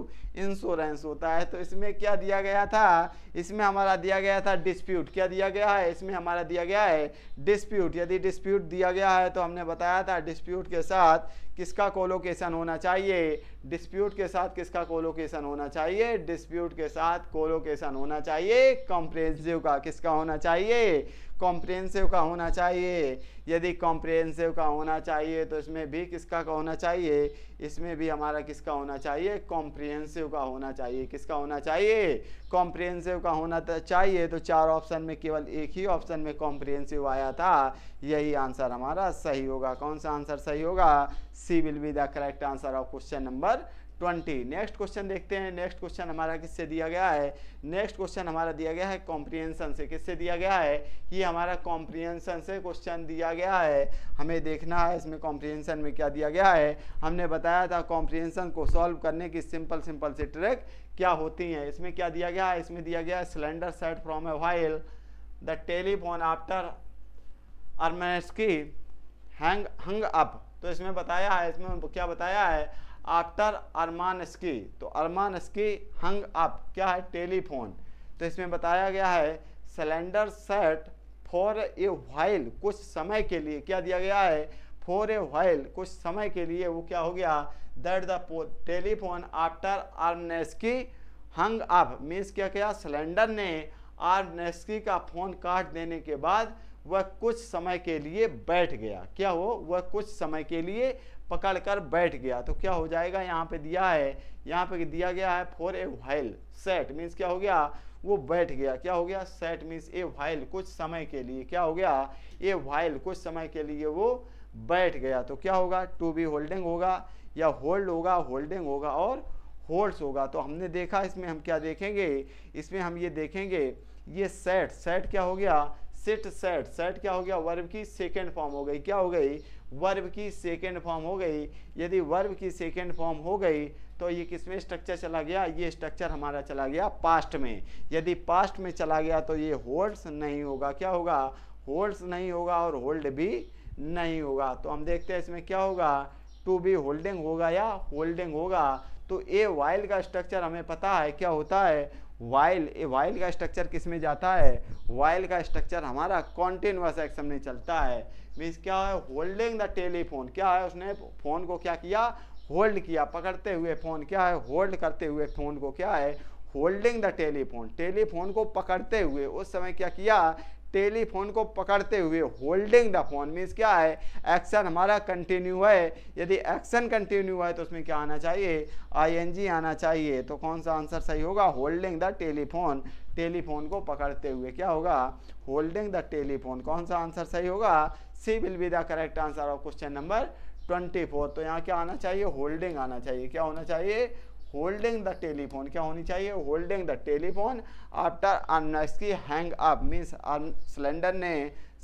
इंश्योरेंस होता है तो इसमें क्या दिया गया था इसमें हमारा दिया गया था डिस्प्यूट क्या दिया गया है इसमें हमारा दिया गया है डिस्प्यूट यदि डिस्प्यूट दिया गया है तो हमने बताया था डिस्प्यूट के साथ किसका कोलोकेशन होना चाहिए डिस्प्यूट के साथ किसका कोलोकेशन होना चाहिए डिस्प्यूट के साथ कोलोकेशन होना चाहिए कॉम्प्रेंसिव का किसका होना चाहिए कॉम्प्रेंसिव का होना चाहिए यदि कॉम्प्रेंसिव का होना चाहिए तो इसमें भी किसका का होना चाहिए इसमें भी हमारा किसका होना चाहिए कॉम्प्रिहेंसिव का होना चाहिए किसका होना चाहिए कॉम्प्रिहेंसिव का होना चाहिए तो चार ऑप्शन में केवल एक ही ऑप्शन में कॉम्प्रिहेंसिव आया था यही आंसर हमारा सही होगा कौन सा आंसर सही होगा C will be the correct answer of question number twenty next question देखते हैं नेक्स्ट क्वेश्चन हमारा किससे दिया गया है नेक्स्ट क्वेश्चन हमारा दिया गया है कॉम्प्रिहेंसन से किससे दिया गया है ये हमारा कॉम्प्रिहेंसन से क्वेश्चन दिया गया है हमें देखना है इसमें कॉम्प्रिहेंसन में क्या दिया गया है हमने बताया था कॉम्प्रिहेंसन को सॉल्व करने की सिंपल सिंपल सी ट्रैक क्या होती हैं इसमें क्या दिया गया है इसमें दिया गया है cylinder set from a while the telephone after Armeski hang hung up तो इसमें बताया है इसमें क्या बताया है आफ्टर अरमान स्की तो अरमान स्की हंग अप क्या है टेलीफोन तो इसमें बताया गया है cylinder set for a while कुछ समय के लिए क्या दिया गया है फॉर ए वाइल कुछ समय के लिए वो क्या हो गया that the telephone after Armneski hung up means क्या क्या सिलेंडर ने आर्मनेस्की का फ़ोन काट देने के बाद वह कुछ समय के लिए बैठ गया क्या हो वह कुछ समय के लिए पकड़ कर बैठ गया तो क्या हो जाएगा यहाँ पे दिया है यहाँ पे दिया गया है for a while set means क्या हो गया वो बैठ गया क्या हो गया सेट मीन्स ए वाइल कुछ समय के लिए क्या हो गया ए वाइल कुछ समय के लिए वो बैठ गया तो क्या होगा टू बी होल्डिंग होगा या होल्ड होगा होल्डिंग होगा और होल्ड्स होगा तो हमने देखा इसमें हम क्या देखेंगे इसमें हम ये देखेंगे ये सेट सेट क्या हो गया सिट सेट सेट क्या हो गया वर्ब की सेकेंड फॉर्म हो गई क्या हो गई वर्ब की सेकेंड फॉर्म हो गई यदि वर्ब की सेकेंड फॉर्म हो गई तो ये किसमें स्ट्रक्चर चला गया ये स्ट्रक्चर हमारा चला गया पास्ट में यदि पास्ट में चला गया तो ये होल्ड्स नहीं होगा क्या होगा होल्ड्स नहीं होगा और होल्ड भी नहीं होगा तो हम देखते हैं इसमें क्या होगा टू बी होल्डिंग होगा या होल्डिंग होगा तो ए वाइल का स्ट्रक्चर हमें पता है क्या होता है वाइल ए वाइल का स्ट्रक्चर किस में जाता है वाइल का स्ट्रक्चर हमारा कॉन्टिन्यूस एक्शन में चलता है मीन्स क्या है होल्डिंग द टेलीफोन क्या है उसने फ़ोन को क्या किया होल्ड किया पकड़ते हुए फ़ोन क्या है होल्ड करते हुए फ़ोन को क्या है होल्डिंग द टेलीफोन टेलीफोन को पकड़ते हुए उस समय क्या किया टेलीफोन को पकड़ते हुए होल्डिंग द फोन मीन्स क्या है एक्शन हमारा कंटिन्यू है यदि एक्शन कंटिन्यू है तो उसमें क्या आना चाहिए आईएनजी आना चाहिए तो कौन सा आंसर सही होगा होल्डिंग द टेलीफोन टेलीफोन को पकड़ते हुए क्या होगा होल्डिंग द टेलीफोन कौन सा आंसर सही होगा C will be the correct answer of question number twenty four तो यहाँ क्या आना चाहिए होल्डिंग आना चाहिए क्या होना चाहिए होल्डिंग द टेलीफोन क्या होनी चाहिए holding the telephone after Erneski hang up means cylinder ने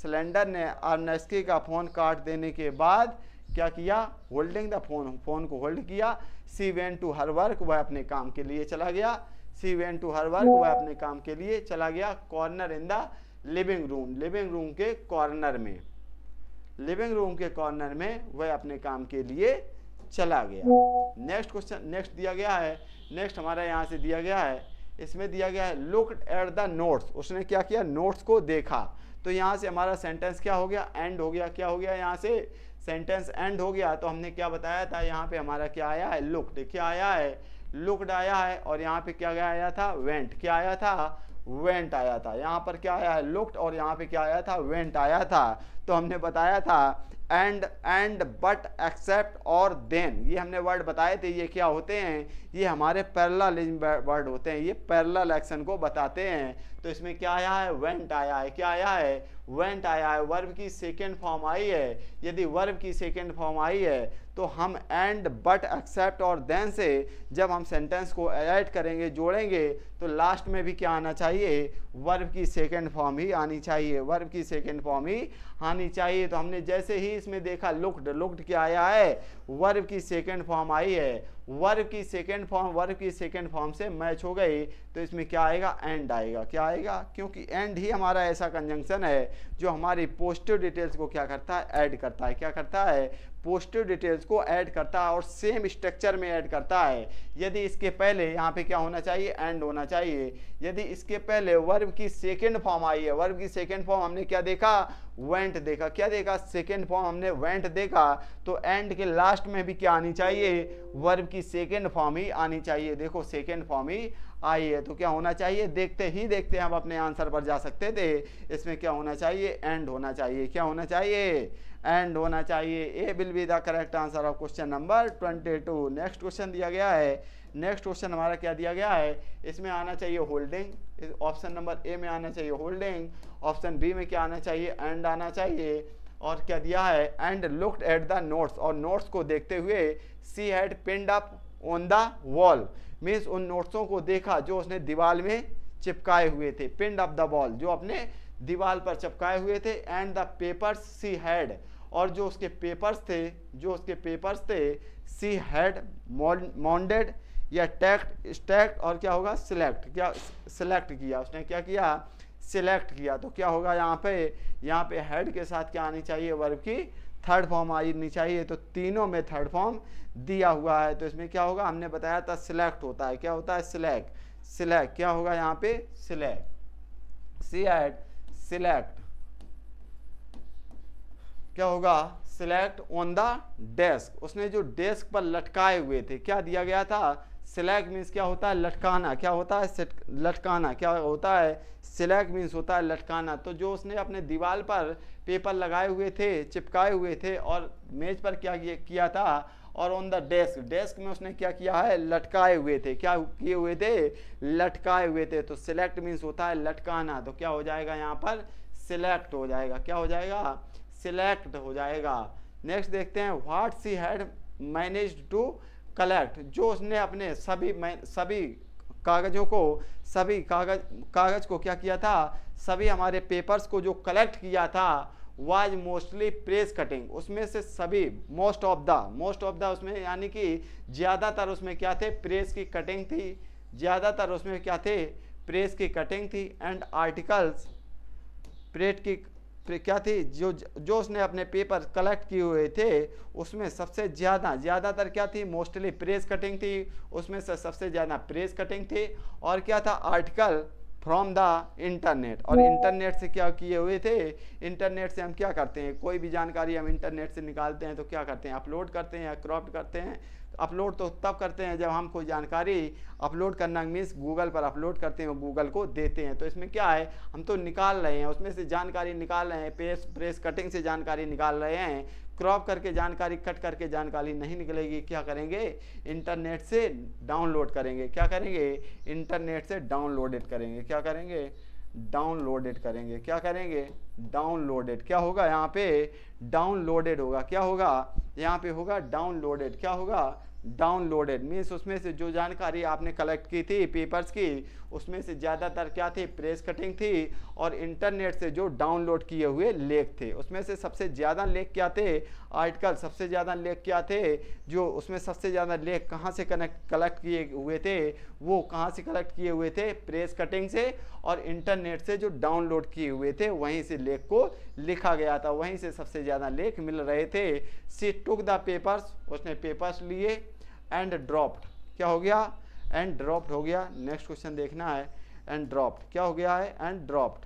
सिलेंडर ने अर्नेस्की का फ़ोन काट देने के बाद क्या किया होल्डिंग द फोन फोन को होल्ड किया she went to her work वह अपने काम के लिए चला गया she went to her work वह अपने काम के लिए चला गया corner in the living room living room के कॉर्नर में लिविंग रूम के कॉर्नर में वह अपने काम के लिए चला गया नेक्स्ट क्वेश्चन नेक्स्ट दिया गया है नेक्स्ट हमारा यहाँ से दिया गया है इसमें दिया गया है लुक एट द नोट्स उसने क्या किया नोट्स को देखा तो यहाँ से हमारा सेंटेंस क्या हो गया एंड हो गया क्या हो गया यहाँ से सेंटेंस एंड हो गया तो हमने क्या बताया था यहाँ पे हमारा क्या आया है लुकड क्या आया है लुकड आया है और यहाँ पे क्या आया था वेंट क्या आया था वेंट आया था यहाँ पर क्या आया है लुक्ड और यहाँ पे क्या आया था वेंट आया था तो हमने बताया था एंड एंड बट एक्सेप्ट और देन ये हमने वर्ड बताए थे ये क्या होते हैं ये हमारे पैरल वर्ड होते हैं ये पैरल एक्शन को बताते हैं तो इसमें क्या आया है वेंट आया है क्या आया है वेंट आया है वर्ब की सेकेंड फॉर्म आई है यदि वर्ब की सेकेंड फॉर्म आई है तो हम एंड बट एक्सेप्ट और देन से जब हम सेंटेंस को ऐड करेंगे जोड़ेंगे तो लास्ट में भी क्या आना चाहिए वर्ब की सेकेंड फॉर्म ही आनी चाहिए वर्ब की सेकेंड फॉर्म ही आनी चाहिए तो हमने जैसे ही इसमें देखा लुक्ड लुक्ड क्या आया है वर्ब की सेकेंड फॉर्म आई है वर्ब की सेकेंड फॉर्म वर्ब की सेकेंड फॉर्म से मैच हो गई तो इसमें क्या आएगा एंड आएगा क्या आएगा क्योंकि एंड ही हमारा ऐसा कंजंक्शन है जो हमारी पोस्टिव डिटेल्स को क्या करता है ऐड करता है क्या करता है पोस्टिव डिटेल्स को ऐड करता है और सेम स्ट्रक्चर में ऐड करता है यदि इसके पहले यहाँ पे क्या होना चाहिए एंड होना चाहिए यदि इसके पहले वर्ब की सेकेंड फॉर्म आई है वर्ब की सेकेंड फॉर्म हमने क्या देखा वेंट देखा क्या देखा सेकेंड फॉर्म हमने वेंट देखा तो एंड के लास्ट में भी क्या आनी चाहिए वर्ब की सेकेंड फॉर्म ही आनी चाहिए देखो सेकेंड फॉर्म ही आई है तो क्या होना चाहिए देखते ही देखते हम अपने आंसर पर जा सकते थे इसमें क्या होना चाहिए एंड होना चाहिए क्या होना चाहिए एंड होना चाहिए A will be the correct answer of question number twenty two next question दिया गया है नेक्स्ट क्वेश्चन हमारा क्या दिया गया है इसमें आना चाहिए होल्डिंग ऑप्शन नंबर ए में आना चाहिए होल्डिंग ऑप्शन बी में क्या आना चाहिए एंड आना चाहिए और क्या दिया है and looked at the notes और नोट्स को देखते हुए she had pinned up on the wall means उन नोट्सों को देखा जो उसने दीवार में चिपकाए हुए थे पिंड अप द वॉल जो अपने दीवार पर चिपकाए हुए थे and the papers she had और जो उसके पेपर्स थे जो उसके पेपर्स थे सी हैड मॉन्डेड या टैक्ट स्टैक्ट और क्या होगा सिलेक्ट क्या सिलेक्ट किया उसने क्या किया सिलेक्ट किया तो क्या होगा यहाँ पे यहाँ पे हेड के साथ क्या आनी चाहिए वर्ब की थर्ड फॉर्म आनी चाहिए तो तीनों में थर्ड फॉर्म दिया हुआ है तो इसमें क्या होगा हमने बताया था सिलेक्ट होता है क्या होता है सिलेक्ट सिलेक्ट क्या होगा यहाँ पे सिलेक्ट सी एड सिलेक्ट क्या होगा सिलेक्ट ऑन द डेस्क उसने जो डेस्क पर लटकाए हुए थे क्या दिया गया था सिलेक्ट मीन्स क्या होता है लटकाना क्या होता है लटकाना क्या होता है सिलेक्ट मीन्स होता है लटकाना तो जो उसने अपने दीवार पर पेपर लगाए हुए थे चिपकाए हुए थे और मेज पर क्या किया था और ऑन द डेस्क डेस्क में उसने क्या किया है लटकाए हुए थे क्या किए हुए थे लटकाए हुए थे तो सिलेक्ट मीन्स होता है लटकाना तो क्या हो जाएगा यहाँ पर सिलेक्ट हो जाएगा क्या हो जाएगा सिलेक्ट हो जाएगा नेक्स्ट देखते हैं what she had managed to collect जो उसने अपने सभी सभी कागज़ों को सभी कागज कागज़ को क्या किया था सभी हमारे पेपर्स को जो कलेक्ट किया था वाज मोस्टली प्रेस कटिंग उसमें से सभी most of the most of the उसमें यानी कि ज़्यादातर उसमें क्या थे प्रेस की कटिंग थी ज़्यादातर उसमें क्या थे प्रेस की कटिंग थी एंड आर्टिकल्स प्रेट की क्या थी जो जो उसने अपने पेपर कलेक्ट किए हुए थे उसमें सबसे ज़्यादा ज़्यादातर क्या थी मोस्टली प्रेस कटिंग थी उसमें से सबसे ज़्यादा प्रेस कटिंग थी और क्या था आर्टिकल फ्रॉम द इंटरनेट और इंटरनेट से क्या किए हुए थे इंटरनेट से हम क्या करते हैं कोई भी जानकारी हम इंटरनेट से निकालते हैं तो क्या करते हैं अपलोड करते हैं या क्रॉप्ट करते हैं अपलोड तो तब करते हैं जब हम कोई जानकारी अपलोड करना मीन्स गूगल पर अपलोड करते हैं गूगल को देते हैं तो इसमें क्या है हम तो निकाल रहे हैं उसमें से जानकारी निकाल रहे हैं पेस प्रेस कटिंग से जानकारी निकाल रहे हैं क्रॉप करके जानकारी कट करके जानकारी नहीं निकलेगी क्या करेंगे इंटरनेट से डाउनलोड करेंगे क्या करेंगे इंटरनेट से डाउनलोडेड करेंगे क्या करेंगे डाउनलोडेड करेंगे क्या करेंगे डाउनलोडेड क्या होगा यहाँ पे डाउनलोडेड होगा क्या होगा यहाँ पे होगा डाउनलोडेड क्या होगा डाउनलोडेड मीन्स उसमें से जो जानकारी आपने कलेक्ट की थी पेपर्स की उसमें से ज़्यादातर क्या थी प्रेस कटिंग थी और इंटरनेट से जो डाउनलोड किए हुए लेख थे उसमें से सबसे ज़्यादा लेख क्या थे आर्टिकल सबसे ज़्यादा लेख क्या थे जो उसमें सबसे ज़्यादा लेख कहाँ से कनेक्ट कलेक्ट किए हुए थे वो कहाँ से कलेक्ट किए हुए थे प्रेस कटिंग से और इंटरनेट से जो डाउनलोड किए हुए थे वहीं से लेख को लिखा गया था वहीं से सबसे ज़्यादा लेख मिल रहे थे सी टुक द पेपर्स उसने पेपर्स लिए एंड ड्रॉप्ड क्या हो गया एंड ड्रॉप्ड हो गया नेक्स्ट क्वेश्चन देखना है एंड ड्रॉप्ड क्या हो गया है एंड ड्रॉप्ड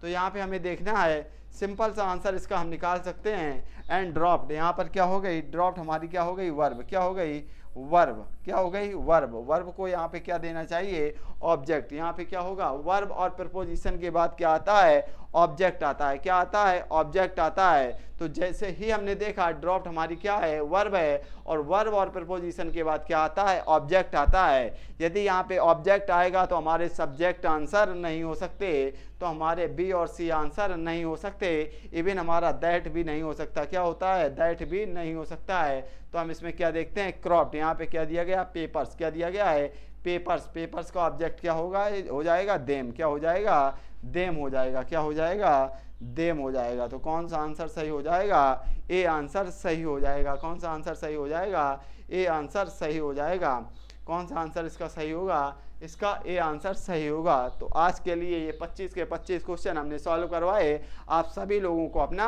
तो यहाँ पे हमें देखना है सिंपल सा आंसर इसका हम निकाल सकते हैं एंड ड्रॉप्ड यहाँ पर क्या हो गई ड्रॉप्ड हमारी क्या हो गई वर्ब क्या हो गई वर्ब क्या हो गई वर्ब वर्ब को यहाँ पे क्या देना चाहिए ऑब्जेक्ट यहाँ पे क्या होगा वर्ब और प्रपोजिशन के बाद क्या आता है ऑब्जेक्ट आता है क्या आता है ऑब्जेक्ट आता है तो जैसे ही हमने देखा ड्रॉप्ट हमारी क्या है वर्ब है और वर्ब और प्रपोजिशन के बाद क्या आता है ऑब्जेक्ट आता है यदि यहाँ पे ऑब्जेक्ट आएगा तो हमारे सब्जेक्ट आंसर नहीं हो सकते तो हमारे बी और सी आंसर नहीं हो सकते इवन हमारा दैट भी नहीं हो सकता क्या होता है दैट भी नहीं हो सकता है तो हम इसमें क्या देखते हैं क्रॉप्ट यहाँ पे क्या दिया गया पेपर्स क्या दिया गया है पेपर्स पेपर्स का ऑब्जेक्ट क्या होगा हो जाएगा देम क्या हो जाएगा देम हो जाएगा क्या हो जाएगा देम हो जाएगा तो कौन सा आंसर सही हो जाएगा ए आंसर सही हो जाएगा कौन सा आंसर सही हो जाएगा ए आंसर सही हो जाएगा कौन सा आंसर इसका सही होगा इसका ए आंसर सही होगा तो आज के लिए ये 25 के 25 क्वेश्चन हमने सॉल्व करवाए आप सभी लोगों को अपना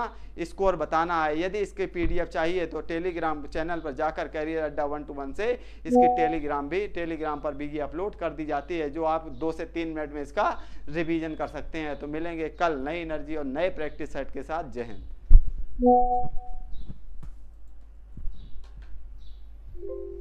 स्कोर बताना है यदि इसके पीडीएफ चाहिए तो टेलीग्राम चैनल पर जाकर कैरियर अड्डा वन टू वन से इसकी टेलीग्राम भी टेलीग्राम पर भी अपलोड कर दी जाती है जो आप दो से तीन मिनट में इसका रिविजन कर सकते हैं तो मिलेंगे कल नई एनर्जी और नए प्रैक्टिस सेट के साथ जय हिंद